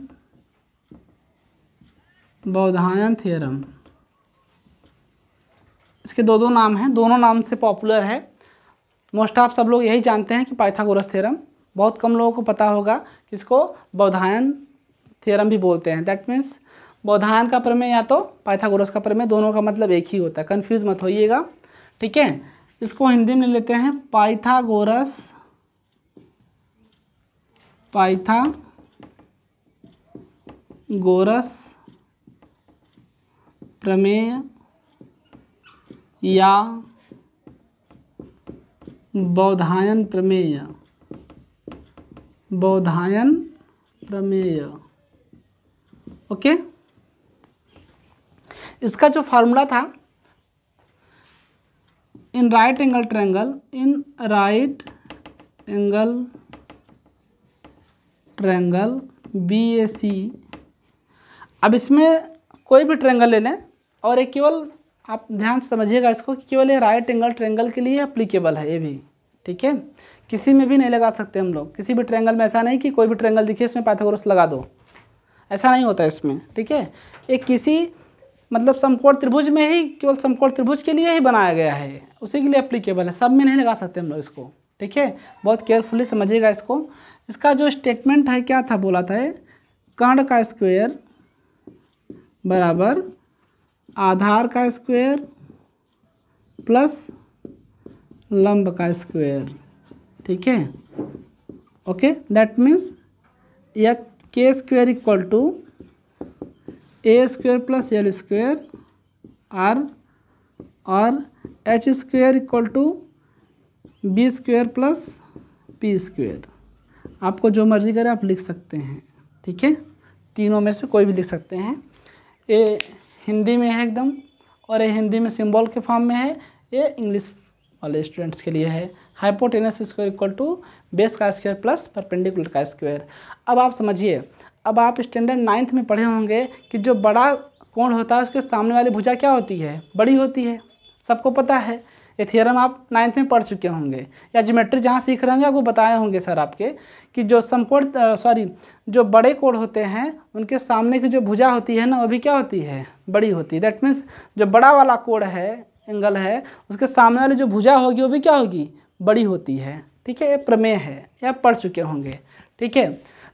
A: बौधायन थ्योरम इसके दो दो नाम हैं दोनों नाम से पॉपुलर है मोस्ट ऑफ सब लोग यही जानते हैं कि पाइथागोरस थ्योरम बहुत कम लोगों को पता होगा कि इसको बौधायन थ्योरम भी बोलते हैं दैट मीन्स बौधायन का प्रमेय या तो पाइथागोरस का प्रमेय दोनों का मतलब एक ही होता है कन्फ्यूज मत होइएगा ठीक है इसको हिंदी में लेते हैं पाइथागोरस पाइथा गोरस प्रमेय या बौधायन प्रमेय बौधायन प्रमेय ओके इसका जो फॉर्मूला था in right angle triangle in right angle triangle B A C अब इसमें कोई भी ट्रैंगल ले लें और ये केवल आप ध्यान समझिएगा इसको कि केवल ये राइट एंगल ट्रेंगल के लिए अप्लीकेबल है ये भी ठीक है किसी में भी नहीं लगा सकते हम लोग किसी भी ट्रेंगल में ऐसा नहीं कि कोई भी ट्रेंगल दिखे उसमें पाथागोरस लगा दो ऐसा नहीं होता है इसमें ठीक है एक किसी मतलब समकोण त्रिभुज में ही केवल समकोण त्रिभुज के लिए ही बनाया गया है उसी के लिए अप्लीकेबल है सब में नहीं लगा सकते हम लोग इसको ठीक है बहुत केयरफुली समझिएगा इसको इसका जो स्टेटमेंट है क्या था बोला था कर्ण का स्क्वेयर बराबर आधार का स्क्वायर प्लस लंब का स्क्वायर ठीक है okay that means K square equal to A square plus L square R और H square equal to B square plus P square आपको जो मर्जी करे आप लिख सकते हैं ठीक है तीनों में से कोई भी लिख सकते हैं ए हिंदी में है एकदम और ये हिंदी में सिंबल के फॉर्म में है ये इंग्लिश वाले स्टूडेंट्स के लिए है hypotenuse square equal to base का स्क्वायर प्लस परपेंडिकुलर का स्क्वायर अब आप समझिए अब आप स्टैंडर्ड नाइन्थ में पढ़े होंगे कि जो बड़ा कोण होता है उसके सामने वाली भुजा क्या होती है बड़ी होती है सबको पता है ये थियरम आप नाइन्थ में पढ़ चुके होंगे या ज्योमेट्री जहाँ सीख रहे होंगे आपको बताए होंगे सर आपके कि जो समकोण सॉरी जो बड़े कोण होते हैं उनके सामने की जो भुजा होती है ना वो भी क्या होती है बड़ी होती है दैट मीन्स जो बड़ा वाला कोण है एंगल है उसके सामने वाली जो भुजा होगी वो भी क्या होगी बड़ी होती है ठीक है ये प्रमेय है ये आप पढ़ चुके होंगे ठीक है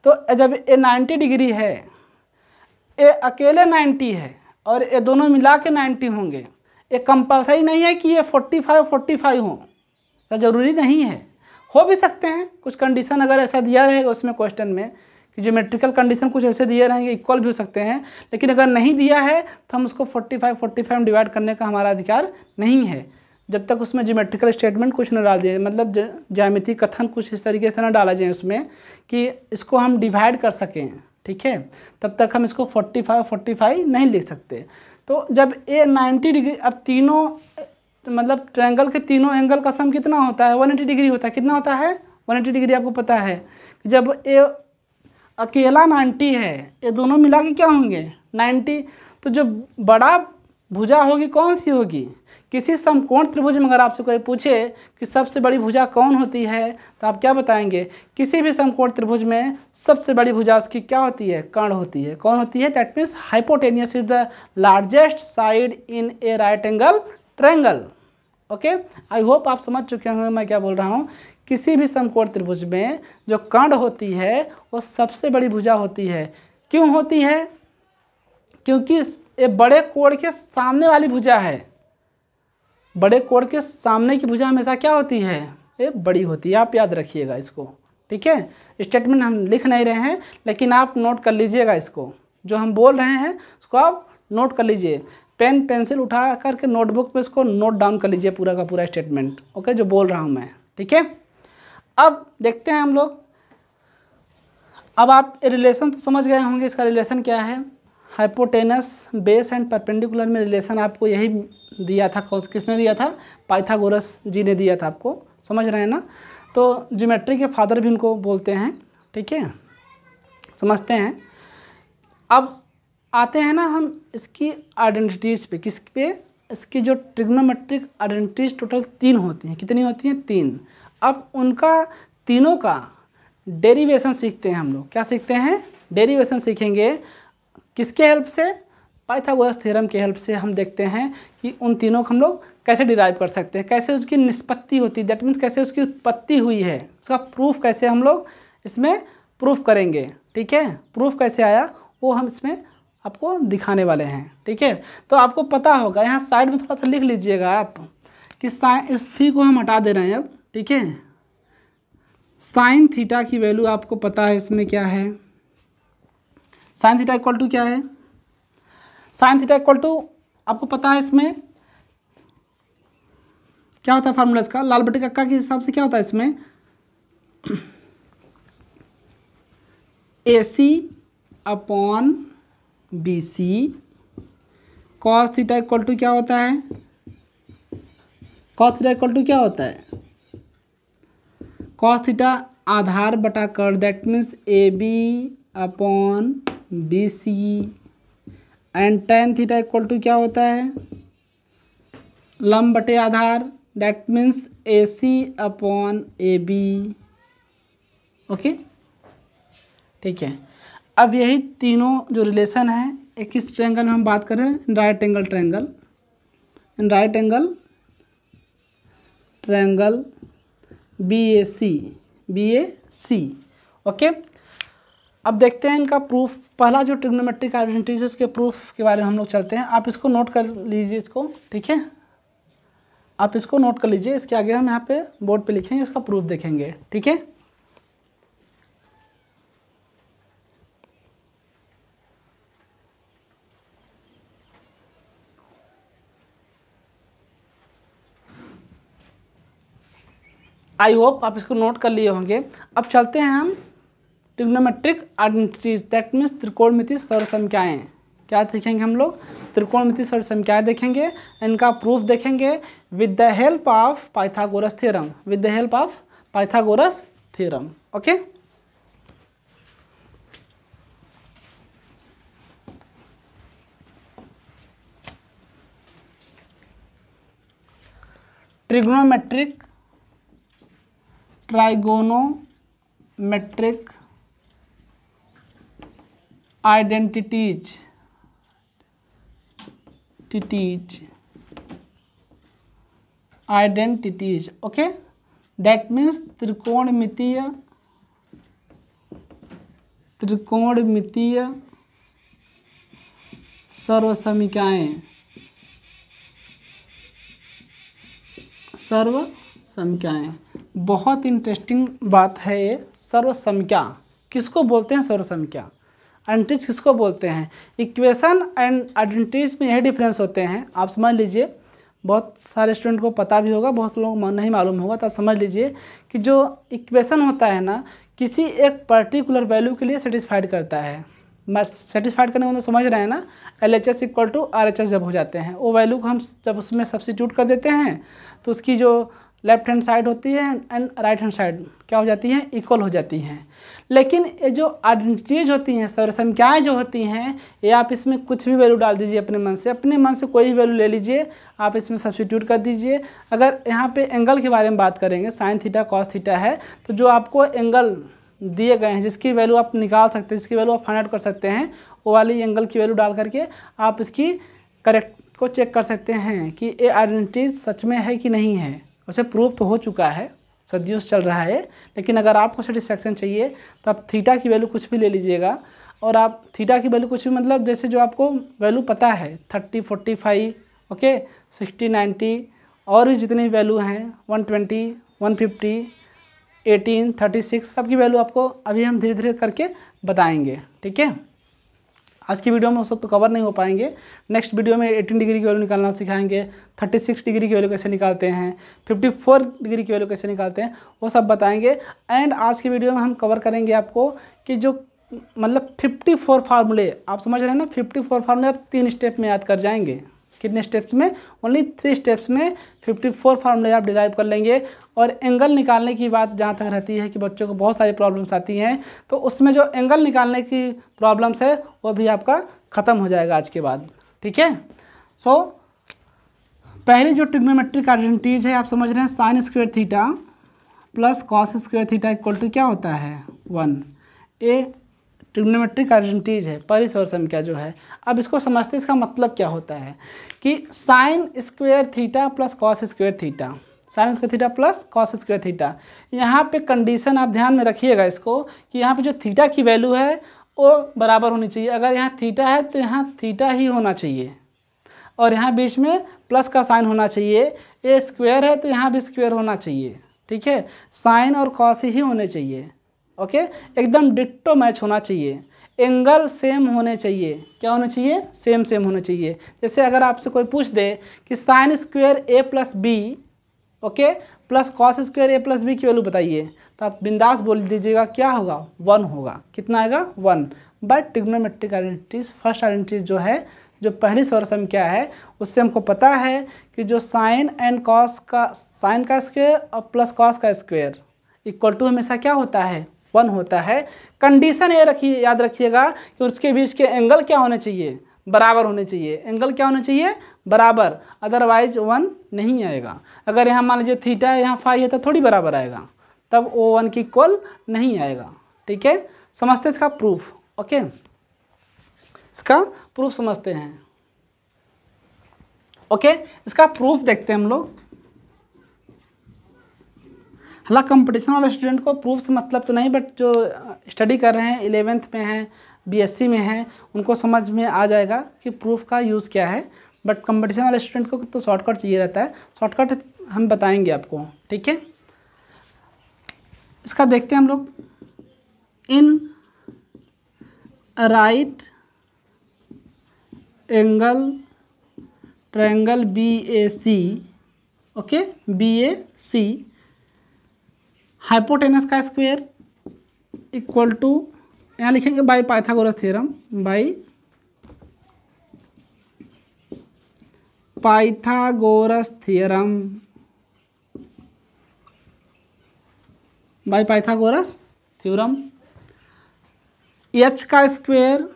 A: तो जब ये नाइन्टी डिग्री है ये अकेले नाइन्टी है और ये दोनों मिला के नाइन्टी होंगे ये कंपलसरी नहीं है कि ये फोर्टी फाइव फोर्टी फाइव हों तो ज़रूरी नहीं है हो भी सकते हैं कुछ कंडीशन अगर ऐसा दिया रहेगा उसमें क्वेश्चन में कि ज्योमेट्रिकल कंडीशन कुछ ऐसे दिए रहेंगे इक्वल भी हो सकते हैं लेकिन अगर नहीं दिया है तो हम उसको forty five forty five divide करने का हमारा अधिकार नहीं है जब तक उसमें ज्योमेट्रिकल स्टेटमेंट कुछ ना डाल दिए मतलब ज्यामिति कथन कुछ इस तरीके से ना डाला जाए उसमें कि इसको हम डिवाइड कर सकें ठीक है तब तक हम इसको फोर्टी फाइव फोर्टी फाइव नहीं लिख सकते तो जब ए 90 डिग्री अब तीनों मतलब ट्रायंगल के तीनों एंगल का सम कितना होता है 180 डिग्री होता है कितना होता है 180 डिग्री आपको पता है जब ए अकेला 90 है ये दोनों मिला के क्या होंगे 90 तो जो बड़ा भुजा होगी कौन सी होगी किसी समकोण त्रिभुज में अगर आपसे कोई पूछे कि सबसे बड़ी भुजा कौन होती है तो आप क्या बताएंगे किसी भी समकोण त्रिभुज में सबसे बड़ी भुजा उसकी क्या होती है कर्ण होती है कौन होती है that means hypotenuse is the largest side in a right angle triangle okay I hope आप समझ चुके होंगे मैं क्या बोल रहा हूँ किसी भी समकोण त्रिभुज में जो कर्ण होती है वो सबसे बड़ी भुजा होती है क्यों होती है क्योंकि ये बड़े कोण के सामने वाली भुजा है बड़े कोण के सामने की भुजा हमेशा क्या होती है ये बड़ी होती है आप याद रखिएगा इसको ठीक है स्टेटमेंट हम लिख नहीं रहे हैं लेकिन आप नोट कर लीजिएगा इसको जो हम बोल रहे हैं उसको आप नोट कर लीजिए पेन पेंसिल उठा करके नोटबुक पे इसको नोट डाउन कर लीजिए पूरा का पूरा स्टेटमेंट ओके जो बोल रहा हूँ मैं ठीक है अब देखते हैं हम लोग अब आप रिलेशन तो समझ गए होंगे इसका रिलेशन क्या है हाइपोटेनस बेस एंड परपेंडिकुलर में रिलेशन आपको यही दिया था कौन किसने दिया था पाइथागोरस जी ने दिया था आपको समझ रहे हैं ना तो ज्योमेट्री के फादर भी उनको बोलते हैं ठीक है समझते हैं अब आते हैं ना हम इसकी आइडेंटिटीज़ पे किस पे इसकी जो ट्रिग्नोमेट्रिक आइडेंटिटीज टोटल तीन होती हैं कितनी होती हैं तीन अब उनका तीनों का डेरिवेशन सीखते हैं हम लोग क्या सीखते हैं डेरिवेशन सीखेंगे किसके हेल्प से पाइथागोरस थ्योरम के हेल्प से हम देखते हैं कि उन तीनों को हम लोग कैसे डिराइव कर सकते हैं कैसे उसकी निष्पत्ति होती है दैट मीन्स कैसे उसकी उत्पत्ति हुई है उसका प्रूफ कैसे हम लोग इसमें प्रूफ करेंगे ठीक है प्रूफ कैसे आया वो हम इसमें आपको दिखाने वाले हैं ठीक है तो आपको पता होगा यहाँ साइड में थोड़ा सा लिख लीजिएगा आप कि साइन इस फी को हम हटा दे रहे हैं अब ठीक है साइन थीटा की वैल्यू आपको पता है इसमें क्या है साइन थीटा इक्वल टू क्या है साइन थीटा इक्वल टू आपको पता है इसमें क्या होता है फार्मूला इसका लाल बटे कक्का के हिसाब से क्या होता है इसमें A C upon B C cos theta equal to क्या होता है कॉस थीटा इक्वल टू क्या होता है कॉस थीटा आधार बटा कर that means A B upon B C and tan theta equal to क्या होता है लम बटे आधार that means A C upon A B okay ठीक है अब यही तीनों जो रिलेशन है एक किस ट्रैंगल में हम बात कर रहे हैं right angle triangle in right angle triangle B A C B A C okay अब देखते हैं इनका प्रूफ पहला जो ट्रिग्नोमेट्रिक आइडेंटिटीज के प्रूफ के बारे में हम लोग चलते हैं आप इसको नोट कर लीजिए इसको ठीक है आप इसको नोट कर लीजिए इसके आगे हम यहाँ पे बोर्ड पे लिखेंगे इसका प्रूफ देखेंगे ठीक है आई होप आप इसको नोट कर लिए होंगे अब चलते हैं हम ट्रिग्नोमेट्रिक आइडेंटिटीज दैट मीन्स त्रिकोणमिति सर्वसंख्याएँ क्या सीखेंगे हम लोग त्रिकोणमिति सर्वसंख्याएँ देखेंगे इनका प्रूफ देखेंगे with the help of Pythagoras theorem with the help of Pythagoras theorem okay trigonometric trigonometric identities tities identities okay that means त्रिकोणमितीय त्रिकोणमितीय सर्वसमिकाएँ सर्व समिकाएँ बहुत इंटरेस्टिंग बात है ये सर्व सर्वसमिका किसको बोलते हैं सर्व सर्वसमिका आइडेंटिटीज किसको बोलते हैं इक्वेशन एंड आइडेंटिटीज में यही डिफरेंस होते हैं आप समझ लीजिए बहुत सारे स्टूडेंट को पता भी होगा बहुत लोग नहीं मालूम होगा तो आप समझ लीजिए कि जो इक्वेशन होता है ना किसी एक पर्टिकुलर वैल्यू के लिए सेटिस्फाइड करता है सेटिस्फाइड करने को समझ रहे हैं ना L H S equal to R H S जब हो जाते हैं वो वैल्यू को हम जब उसमें सब्सिट्यूट कर देते हैं तो उसकी जो लेफ्ट हैंड साइड होती है एंड राइट हैंड साइड क्या हो जाती है इक्वल हो जाती हैं लेकिन ये जो आइडेंटिटीज होती हैं संख्याएँ जो होती हैं ये आप इसमें कुछ भी वैल्यू डाल दीजिए अपने मन से अपने मन से कोई भी वैल्यू ले लीजिए आप इसमें सब्सिट्यूट कर दीजिए अगर यहाँ पे एंगल के बारे में बात करेंगे साइन थीटा कॉस थीटा है तो जो आपको एंगल दिए गए हैं जिसकी वैल्यू आप निकाल सकते हैं जिसकी वैल्यू आप फाइंड आउट कर सकते हैं वो वाली एंगल की वैल्यू डाल करके आप इसकी करेक्ट को चेक कर सकते हैं कि ये आइडेंटिटीज सच में है कि नहीं है वैसे प्रूव तो हो चुका है सदियों से चल रहा है लेकिन अगर आपको सेटिस्फैक्शन चाहिए तो आप थीटा की वैल्यू कुछ भी ले लीजिएगा और आप थीटा की वैल्यू कुछ भी मतलब जैसे जो आपको वैल्यू पता है thirty forty five okay sixty ninety और भी जितनी वैल्यू हैं one twenty one fifty eighteen thirty six सबकी वैल्यू आपको अभी हम धीरे धीरे करके बताएंगे ठीक है आज की वीडियो में सब तो कवर नहीं हो पाएंगे नेक्स्ट वीडियो में एटीन डिग्री की वैल्यू निकालना सिखाएंगे थर्टी सिक्स डिग्री की वैल्यू कैसे निकालते हैं फिफ्टी फोर डिग्री की वैल्यू कैसे निकालते हैं वो सब बताएंगे एंड आज की वीडियो में हम कवर करेंगे आपको कि जो मतलब फोर फार्मूले आप समझ रहे हैं ना फोर फार्मूले आप तीन स्टेप में याद कर जाएंगे कितने स्टेप्स में ओनली थ्री स्टेप्स में फिफ्टी फोर फार्मूले आप डिराइव कर लेंगे और एंगल निकालने की बात जहाँ तक रहती है कि बच्चों को बहुत सारी प्रॉब्लम्स आती हैं तो उसमें जो एंगल निकालने की प्रॉब्लम्स है वो भी आपका ख़त्म हो जाएगा आज के बाद ठीक है सो पहली जो ट्रिग्नोमेट्रिक आइडेंटिटीज है आप समझ रहे हैं sine square theta plus cos square theta equal to क्या होता है वन ए ट्रिग्नोमेट्रिक आइडेंटिटीज है परिस और संख्या जो है अब इसको समझते इसका मतलब क्या होता है कि sine square theta plus cos square theta sine square theta plus cos square theta यहाँ पे कंडीशन आप ध्यान में रखिएगा इसको कि यहाँ पे जो थीटा की वैल्यू है वो बराबर होनी चाहिए अगर यहाँ थीटा है तो यहाँ थीटा ही होना चाहिए और यहाँ बीच में प्लस का साइन होना चाहिए ए स्क्वेयर है तो यहाँ भी स्क्वेयर होना चाहिए ठीक है साइन और कॉस ही होने चाहिए ओके एकदम डिट्टो मैच होना चाहिए एंगल सेम होने चाहिए क्या होने चाहिए सेम सेम होने चाहिए जैसे अगर आपसे कोई पूछ दे कि sine square A plus B okay plus cos square A plus B की वैल्यू बताइए तो आप बिंदास बोल दीजिएगा क्या होगा वन होगा कितना आएगा one but trigonometric identities first identities जो है जो पहली सौरसम में क्या है उससे हमको पता है कि जो साइन एंड कॉस का साइन का स्क्वेयर और प्लस कॉस का स्क्वेयर इक्वल टू हमेशा क्या होता है वन होता है कंडीशन ये रखिए याद रखिएगा कि उसके बीच के एंगल क्या होने चाहिए बराबर होने चाहिए एंगल क्या होना चाहिए बराबर अदरवाइज वन नहीं आएगा अगर यहाँ मान लीजिए थीटा है यहाँ फाइव है तो थोड़ी बराबर आएगा तब ओ वन की कॉल नहीं आएगा ठीक है समझते इसका प्रूफ ओके इसका प्रूफ समझते हैं ओके इसका प्रूफ देखते हैं हम लोग हालांकि कंपटीशन वाले स्टूडेंट को प्रूफ मतलब तो नहीं बट जो स्टडी uh, कर रहे हैं इलेवेंथ में हैं बीएससी में हैं उनको समझ में आ जाएगा कि प्रूफ का यूज़ क्या है बट कंपटीशन वाले स्टूडेंट को तो शॉर्टकट चाहिए रहता है शॉर्टकट हम बताएंगे आपको ठीक है इसका देखते हैं हम लोग in right angle triangle B A C okay B A C hypotenuse का स्क्वायर इक्वल टू यहाँ लिखेंगे by Pythagoras theorem by Pythagoras theorem by Pythagoras theorem H का स्क्वायर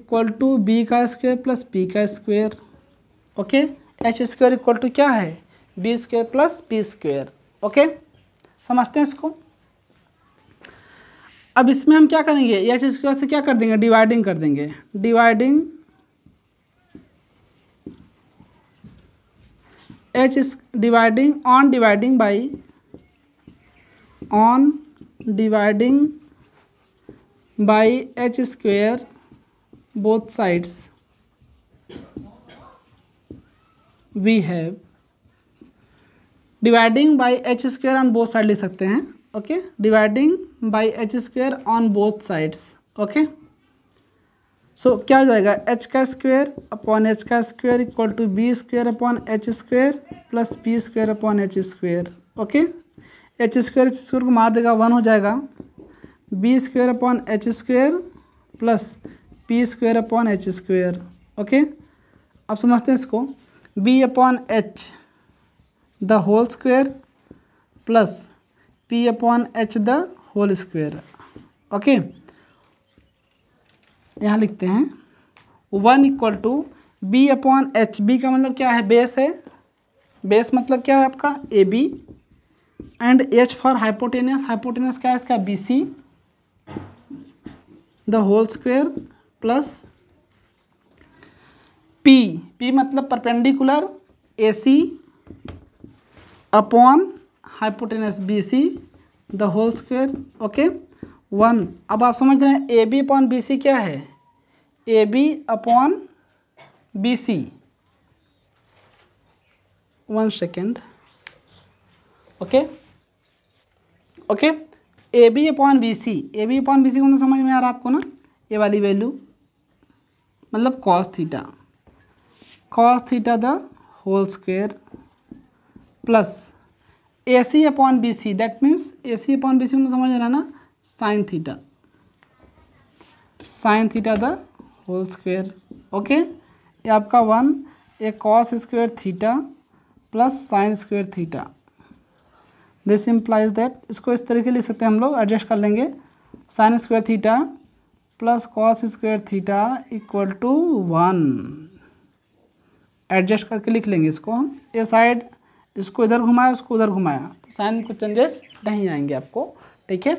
A: इक्वल टू बी का स्क्वायर प्लस पी का square okay H square equal to क्या है B square plus P square okay समझते हैं इसको अब इसमें हम क्या करेंगे एच स्क्वायर से क्या कर देंगे डिवाइडिंग कर देंगे डिवाइडिंग एच इस dividing on dividing by on dividing by H square both sides we have dividing by H square on both side लिख सकते हैं okay dividing by H square on both sides okay so क्या हो जाएगा H का square upon H का square equal to B square upon H square plus B square upon H square okay H square H square को मार देगा one हो जाएगा B square upon H square plus P square upon H square okay अब समझते हैं इसको B upon H the whole square plus P upon H the whole square okay यहाँ लिखते हैं one equal to B upon H B का मतलब क्या है बेस है बेस मतलब क्या है आपका A B and H for hypotenuse hypotenuse क्या है इसका B C the whole square plus P P मतलब perpendicular A C upon hypotenuse B C the whole square okay one अब आप समझ रहे हैं A B upon B C क्या है A B upon B C one second okay okay A B upon B C A B upon B C कौन समझ में आ रहा आपको ना ये वाली वैल्यू मतलब cos theta cos theta the whole square plus A C upon B C that means A C upon B C मतलब समझ रहा है ना sine theta sine theta the whole square okay ये आपका one A cos square theta plus sine square theta this implies that इसको इस तरीके लिख सकते हैं हम लोग एडजस्ट कर लेंगे sine square theta plus cos square theta equal to one adjust करके लिख लेंगे इसको हम ए साइड इसको इधर घुमाया उसको उधर घुमाया तो साइन को कुछ चेंजेस नहीं आएंगे आपको ठीक है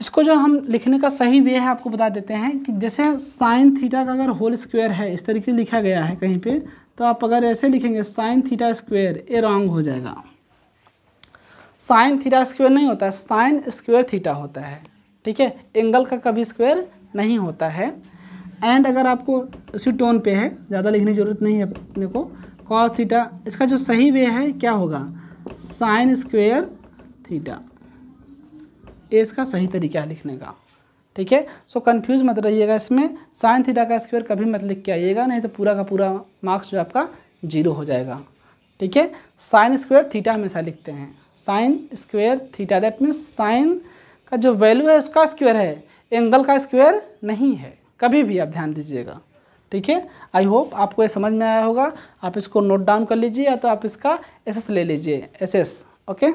A: इसको जो हम लिखने का सही वे है आपको बता देते हैं कि जैसे साइन थीटा का अगर होल स्क्वायर है इस तरीके से लिखा गया है कहीं पे तो आप अगर ऐसे लिखेंगे साइन थीटा स्क्वायर ये रॉन्ग हो जाएगा साइन थीटा स्क्वायर नहीं होता है साइन स्क्वायर थीटा होता है ठीक है एंगल का कभी स्क्वायर नहीं होता है एंड अगर आपको उसी टोन पे है ज़्यादा लिखने की ज़रूरत नहीं है अपने को कॉस थीटा इसका जो सही वे है क्या होगा साइन स्क्वेयर थीटा ये इसका सही तरीका है लिखने का ठीक है सो कंफ्यूज मत रहिएगा इसमें साइन थीटा का स्क्वेयर कभी मत लिख के आइएगा नहीं तो पूरा का पूरा मार्क्स जो आपका जीरो हो जाएगा ठीक है साइन स्क्वेयर थीटा हमेशा लिखते हैं sine square theta that means sine का जो वैल्यू है उसका स्क्वेयर है एंगल का स्क्वेयर नहीं है कभी भी आप ध्यान दीजिएगा ठीक है आई होप आपको ये समझ में आया होगा आप इसको नोट डाउन कर लीजिए या तो आप इसका एस ले लीजिए S okay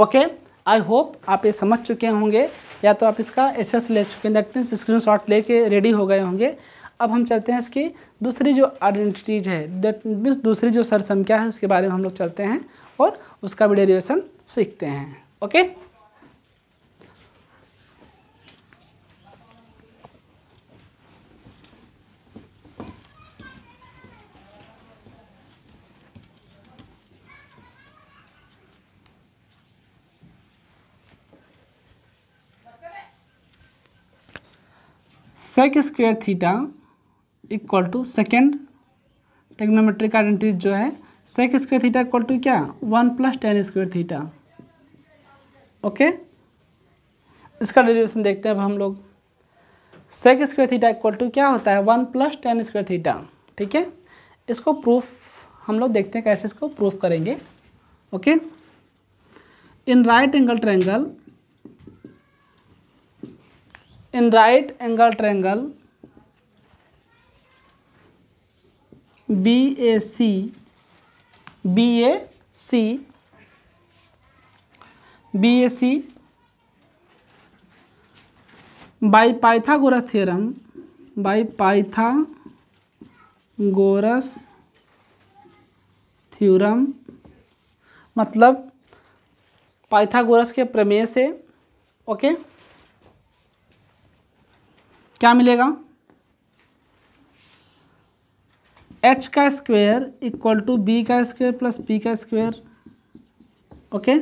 A: okay I hope आप ये समझ चुके होंगे या तो आप इसका एसेस ले चुके हैं दैट मीन्स स्क्रीन शॉट कर रेडी हो गए होंगे अब हम चलते हैं इसकी दूसरी जो आइडेंटिटीज है दैट मीन्स दूसरी जो सरसंख्या है उसके बारे में हम लोग चलते हैं और उसका भी डेरिवेशन सीखते हैं okay sec square theta equal to second trigonometric identities जो है sec square theta equal to क्या one plus tan square theta okay इसका डेरिवेशन देखते हैं अब हम लोग sec square theta equal to क्या होता है one plus tan square theta ठीक है इसको प्रूफ हम लोग देखते हैं कैसे इसको प्रूफ करेंगे okay in right angle triangle in right angle triangle B A C B A C B A C by Pythagoras theorem by Pythagoras theorem मतलब पाइथागोरस के प्रमेय से ओके okay? क्या मिलेगा एच का स्क्वायर इक्वल टू बी का square plus P का square okay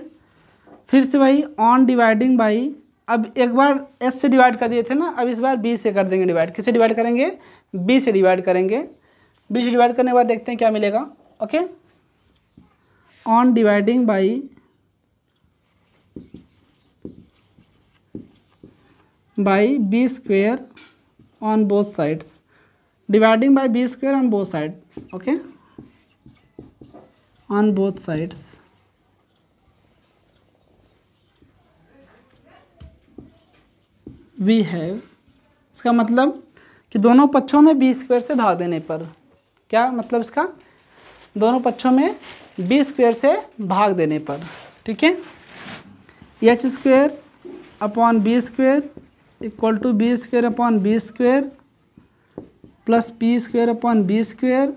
A: फिर से वही ऑन डिवाइडिंग बाई अब एक बार एच से डिवाइड कर दिए थे ना अब इस बार बी से कर देंगे डिवाइड किससे डिवाइड करेंगे बी से डिवाइड करेंगे बी से डिवाइड करने के बाद देखते हैं क्या मिलेगा okay on dividing by by B square on both sides dividing by b square on both side okay on both sides we have इसका मतलब कि दोनों पक्षों में बी स्क्वेयर से भाग देने पर क्या मतलब इसका दोनों पक्षों में बी स्क्वेयर से भाग देने पर ठीक है H square upon B square equal to B square upon B square plus P square upon B square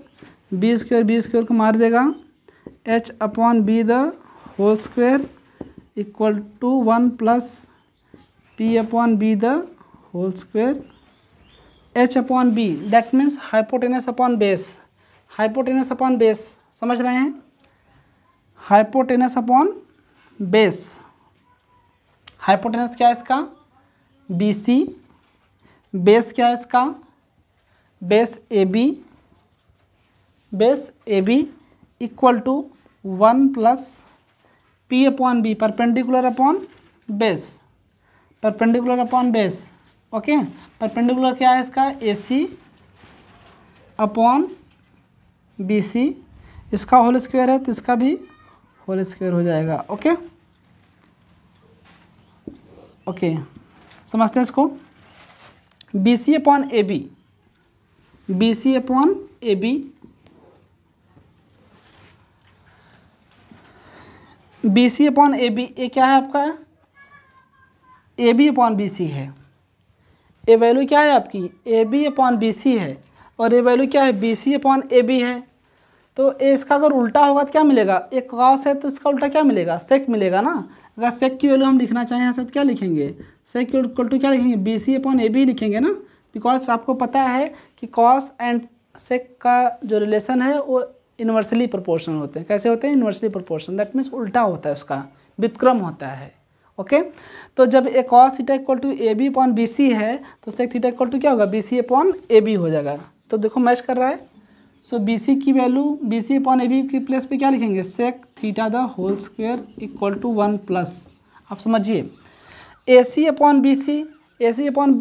A: B square B square को मार देगा H upon B the whole square equal to one plus P upon B the whole square H upon B that means hypotenuse upon base hypotenuse upon base समझ रहे हैं hypotenuse upon base hypotenuse क्या है इसका B सी base क्या है इसका base A B base A B equal to one plus P upon B perpendicular upon base perpendicular upon base okay perpendicular क्या है इसका ए सी अपॉन बी सी इसका होल स्क्वायर है तो इसका भी होल स्क्वायर हो जाएगा ओके ओके समझते हैं इसको B C upon A B B C upon A B B C upon A B A क्या है आपका A B upon B C है ए वैल्यू क्या है आपकी A B upon B C है और ए वैल्यू क्या है B C upon A B है तो ए इसका अगर उल्टा होगा तो क्या मिलेगा एक गॉस है तो इसका उल्टा क्या मिलेगा सेक मिलेगा ना अगर सेक की वैल्यू हम लिखना चाहें यहाँ से तो क्या लिखेंगे सेक इक्वल टू क्या लिखेंगे B C upon A B लिखेंगे ना बिकॉज आपको पता है कि कॉस एंड सेक का जो रिलेशन है वो इन्वर्सली प्रोपोर्शनल होते हैं कैसे होते हैं इन्वर्सली प्रोपोर्शनल दैट मीन्स उल्टा होता है उसका विक्रम होता है ओके तो जब A cos theta equal to A B upon B C है तो सेक थीटा इक्वल टू क्या होगा B C upon A B हो जाएगा तो देखो मैच कर रहा है सो बी सी की value B C upon A B की प्लेस पे क्या लिखेंगे sec theta the whole square equal to one plus आप समझिए A C upon B C A C upon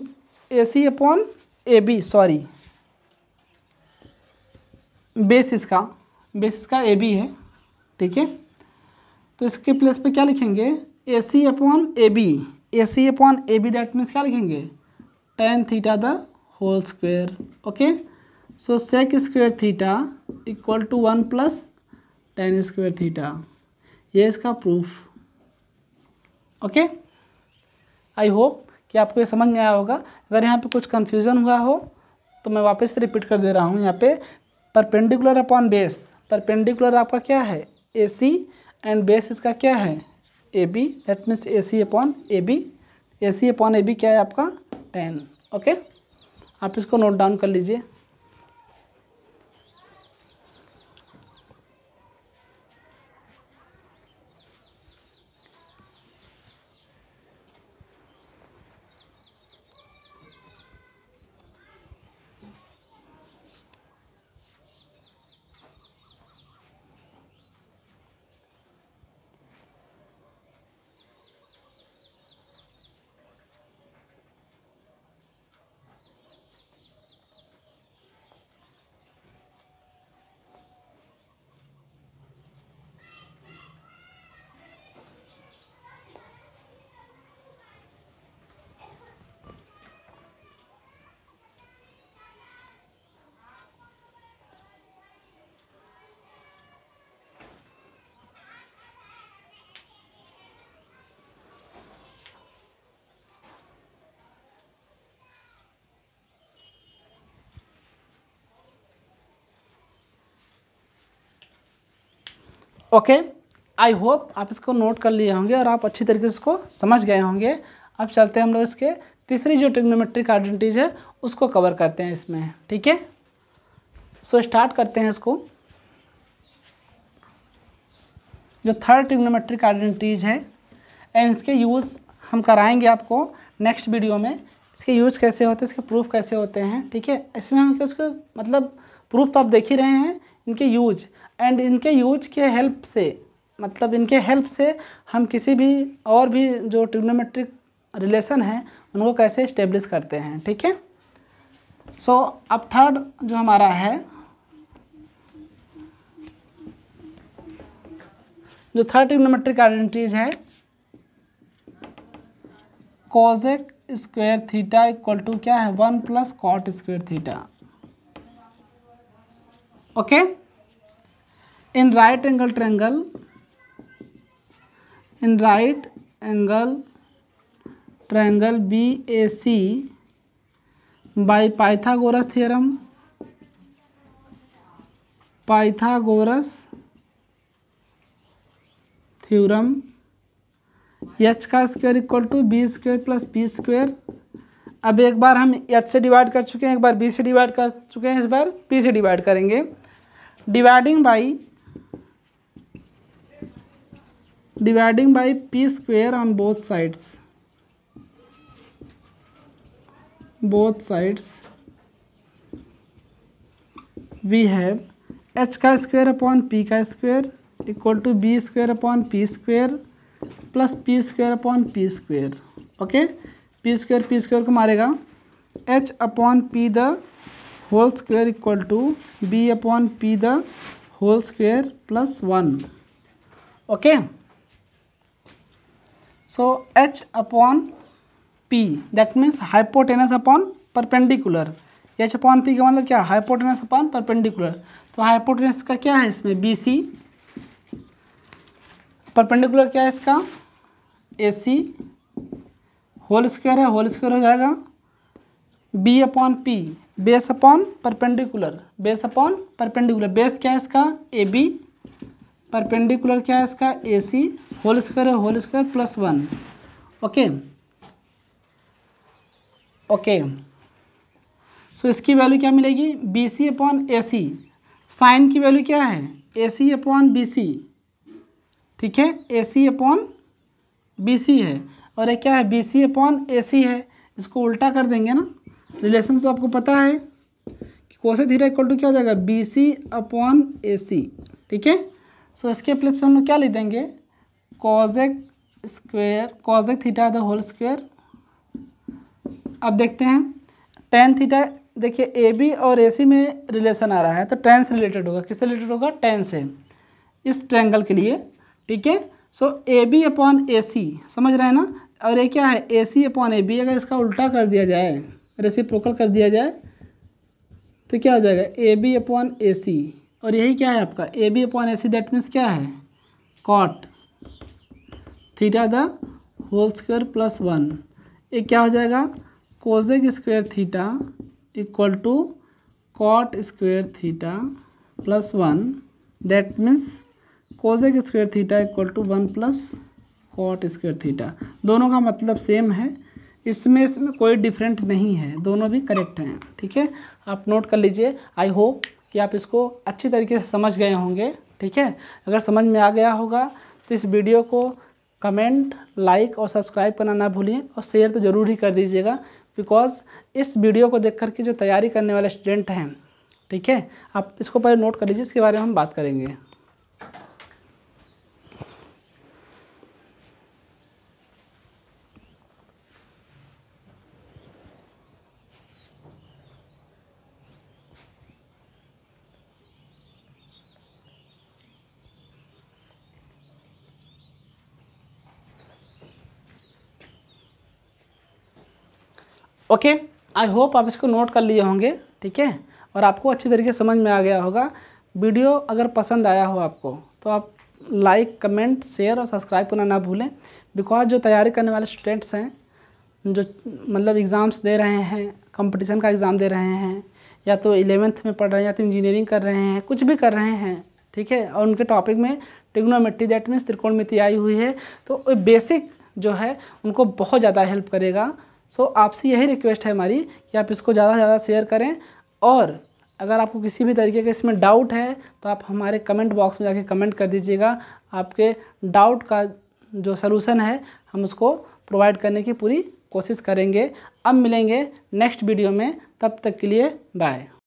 A: A C upon A B sorry base इसका base इसका A B है ठीक है तो इसके प्लेस पे क्या लिखेंगे A C upon A B A C upon A B that means क्या लिखेंगे tan theta the whole square okay so sec square theta equal to one plus tan square theta ये इसका proof okay okay? I hope कि आपको ये समझ में आया होगा अगर यहाँ पे कुछ कन्फ्यूज़न हुआ हो तो मैं वापस से रिपीट कर दे रहा हूँ यहाँ पे परपेंडिकुलर अपॉन बेस परपेंडिकुलर आपका क्या है ए सी एंड बेस इसका क्या है A B that means A C upon A B A C upon A B क्या है आपका टेन ओके आप इसको नोट डाउन कर लीजिए ओके आई होप आप इसको नोट कर लिए होंगे और आप अच्छी तरीके से इसको समझ गए होंगे अब चलते हैं हम लोग इसके तीसरी जो ट्रिग्नोमेट्रिक आइडेंटिटीज है उसको कवर करते हैं इसमें ठीक है सो स्टार्ट करते हैं इसको जो थर्ड ट्रिग्नोमेट्रिक आइडेंटिटीज है एंड इसके यूज़ हम कराएंगे आपको नेक्स्ट वीडियो में इसके यूज कैसे होते हैं इसके प्रूफ कैसे होते हैं ठीक है इसमें हम उसके मतलब प्रूफ तो आप देख ही रहे हैं इनके यूज एंड इनके यूज के हेल्प से मतलब इनके हेल्प से हम किसी भी और भी जो ट्रिग्नोमेट्रिक रिलेशन है उनको कैसे इस्टेब्लिश करते हैं ठीक है सो अब थर्ड जो हमारा है जो थर्ड ट्रिग्नोमेट्रिक आइडेंटिटीज है cosec square theta equal to क्या है one plus cot square theta okay in right angle triangle in right angle right B A C by Pythagoras theorem Pythagoras theorem H का square equal to B square plus B square अब एक बार हम H से divide कर चुके हैं एक बार B से डिवाइड कर चुके हैं इस बार पी से डिवाइड करेंगे dividing by dividing by P square on both sides both sides we have H का स्क्वेयर अपॉन पी का square equal to B square upon P square plus P square upon P square okay P square P square को मारेगा H upon P the whole square equal to B upon P the whole square plus one okay so H upon P that means hypotenuse upon perpendicular H upon P का मतलब क्या hypotenuse upon perpendicular तो hypotenuse का क्या है इसमें B C perpendicular क्या है इसका ए सी होल स्क्वेयर है होल स्क्वेयर हो जाएगा B upon P base upon perpendicular base upon perpendicular base क्या है इसका ए बी परपेंडिकुलर क्या है इसका ए सी होल स्क्वायर है whole square plus one okay okay so इसकी वैल्यू क्या मिलेगी B C upon A C sine की वैल्यू क्या है ए सी अपॉन बी सी ठीक है ए सी अपॉन बी सी है और ये क्या है बी सी अपॉन ए सी है इसको उल्टा कर देंगे ना रिलेशन तो आपको पता है कि कोसे थीटा इक्वल टू क्या हो जाएगा बी सी अपॉन ए सी ठीक है सो इसके प्लेस पे हम लोग क्या ले देंगे cosec square cosec theta the whole square अब देखते हैं टेन थीटा देखिए ए बी और ए सी में रिलेशन आ रहा है तो टेन से रिलेटेड होगा किससे रिलेटेड होगा टेन से इस ट्रैंगल के लिए ठीक है सो ए बी अपॉन ए सी समझ रहे हैं ना और ये क्या है ए सी अपॉन ए बी अगर इसका उल्टा कर दिया जाए रेसिप्रोकल कर दिया जाए तो क्या हो जाएगा ए बी अपॉन ए सी और यही क्या है आपका A B upon A C that means क्या है cot theta the whole square plus one ये क्या हो जाएगा cosec square theta equal to cot square theta plus one that means cosec square theta equal to one plus cot square theta दोनों का मतलब same है इसमें इसमें कोई डिफरेंट नहीं है दोनों भी करेक्ट हैं ठीक है आप नोट कर लीजिए आई होप कि आप इसको अच्छी तरीके से समझ गए होंगे ठीक है अगर समझ में आ गया होगा तो इस वीडियो को कमेंट लाइक और सब्सक्राइब करना ना भूलिए और शेयर तो ज़रूर ही कर दीजिएगा बिकॉज़ इस वीडियो को देख करके जो तैयारी करने वाले स्टूडेंट हैं ठीक है आप इसको पहले नोट कर लीजिए इसके बारे में हम बात करेंगे ओके आई होप आप इसको नोट कर लिए होंगे ठीक है और आपको अच्छी तरीके से समझ में आ गया होगा वीडियो अगर पसंद आया हो आपको तो आप लाइक कमेंट शेयर और सब्सक्राइब करना ना भूलें बिकॉज जो तैयारी करने वाले स्टूडेंट्स हैं जो मतलब एग्ज़ाम्स दे रहे हैं कंपटीशन का एग्ज़ाम दे रहे हैं या तो इलेवेंथ में पढ़ रहे हैं या तो इंजीनियरिंग कर रहे हैं कुछ भी कर रहे हैं ठीक है और उनके टॉपिक में टिग्नोमेट्री दैट मीन्स त्रिकोणमिति आई हुई है तो बेसिक जो है उनको बहुत ज़्यादा हेल्प करेगा सो आपसे यही रिक्वेस्ट है हमारी कि आप इसको ज़्यादा से ज़्यादा शेयर करें और अगर आपको किसी भी तरीके का इसमें डाउट है तो आप हमारे कमेंट बॉक्स में जाके कमेंट कर दीजिएगा आपके डाउट का जो सलूशन है हम उसको प्रोवाइड करने की पूरी कोशिश करेंगे अब मिलेंगे नेक्स्ट वीडियो में तब तक के लिए बाय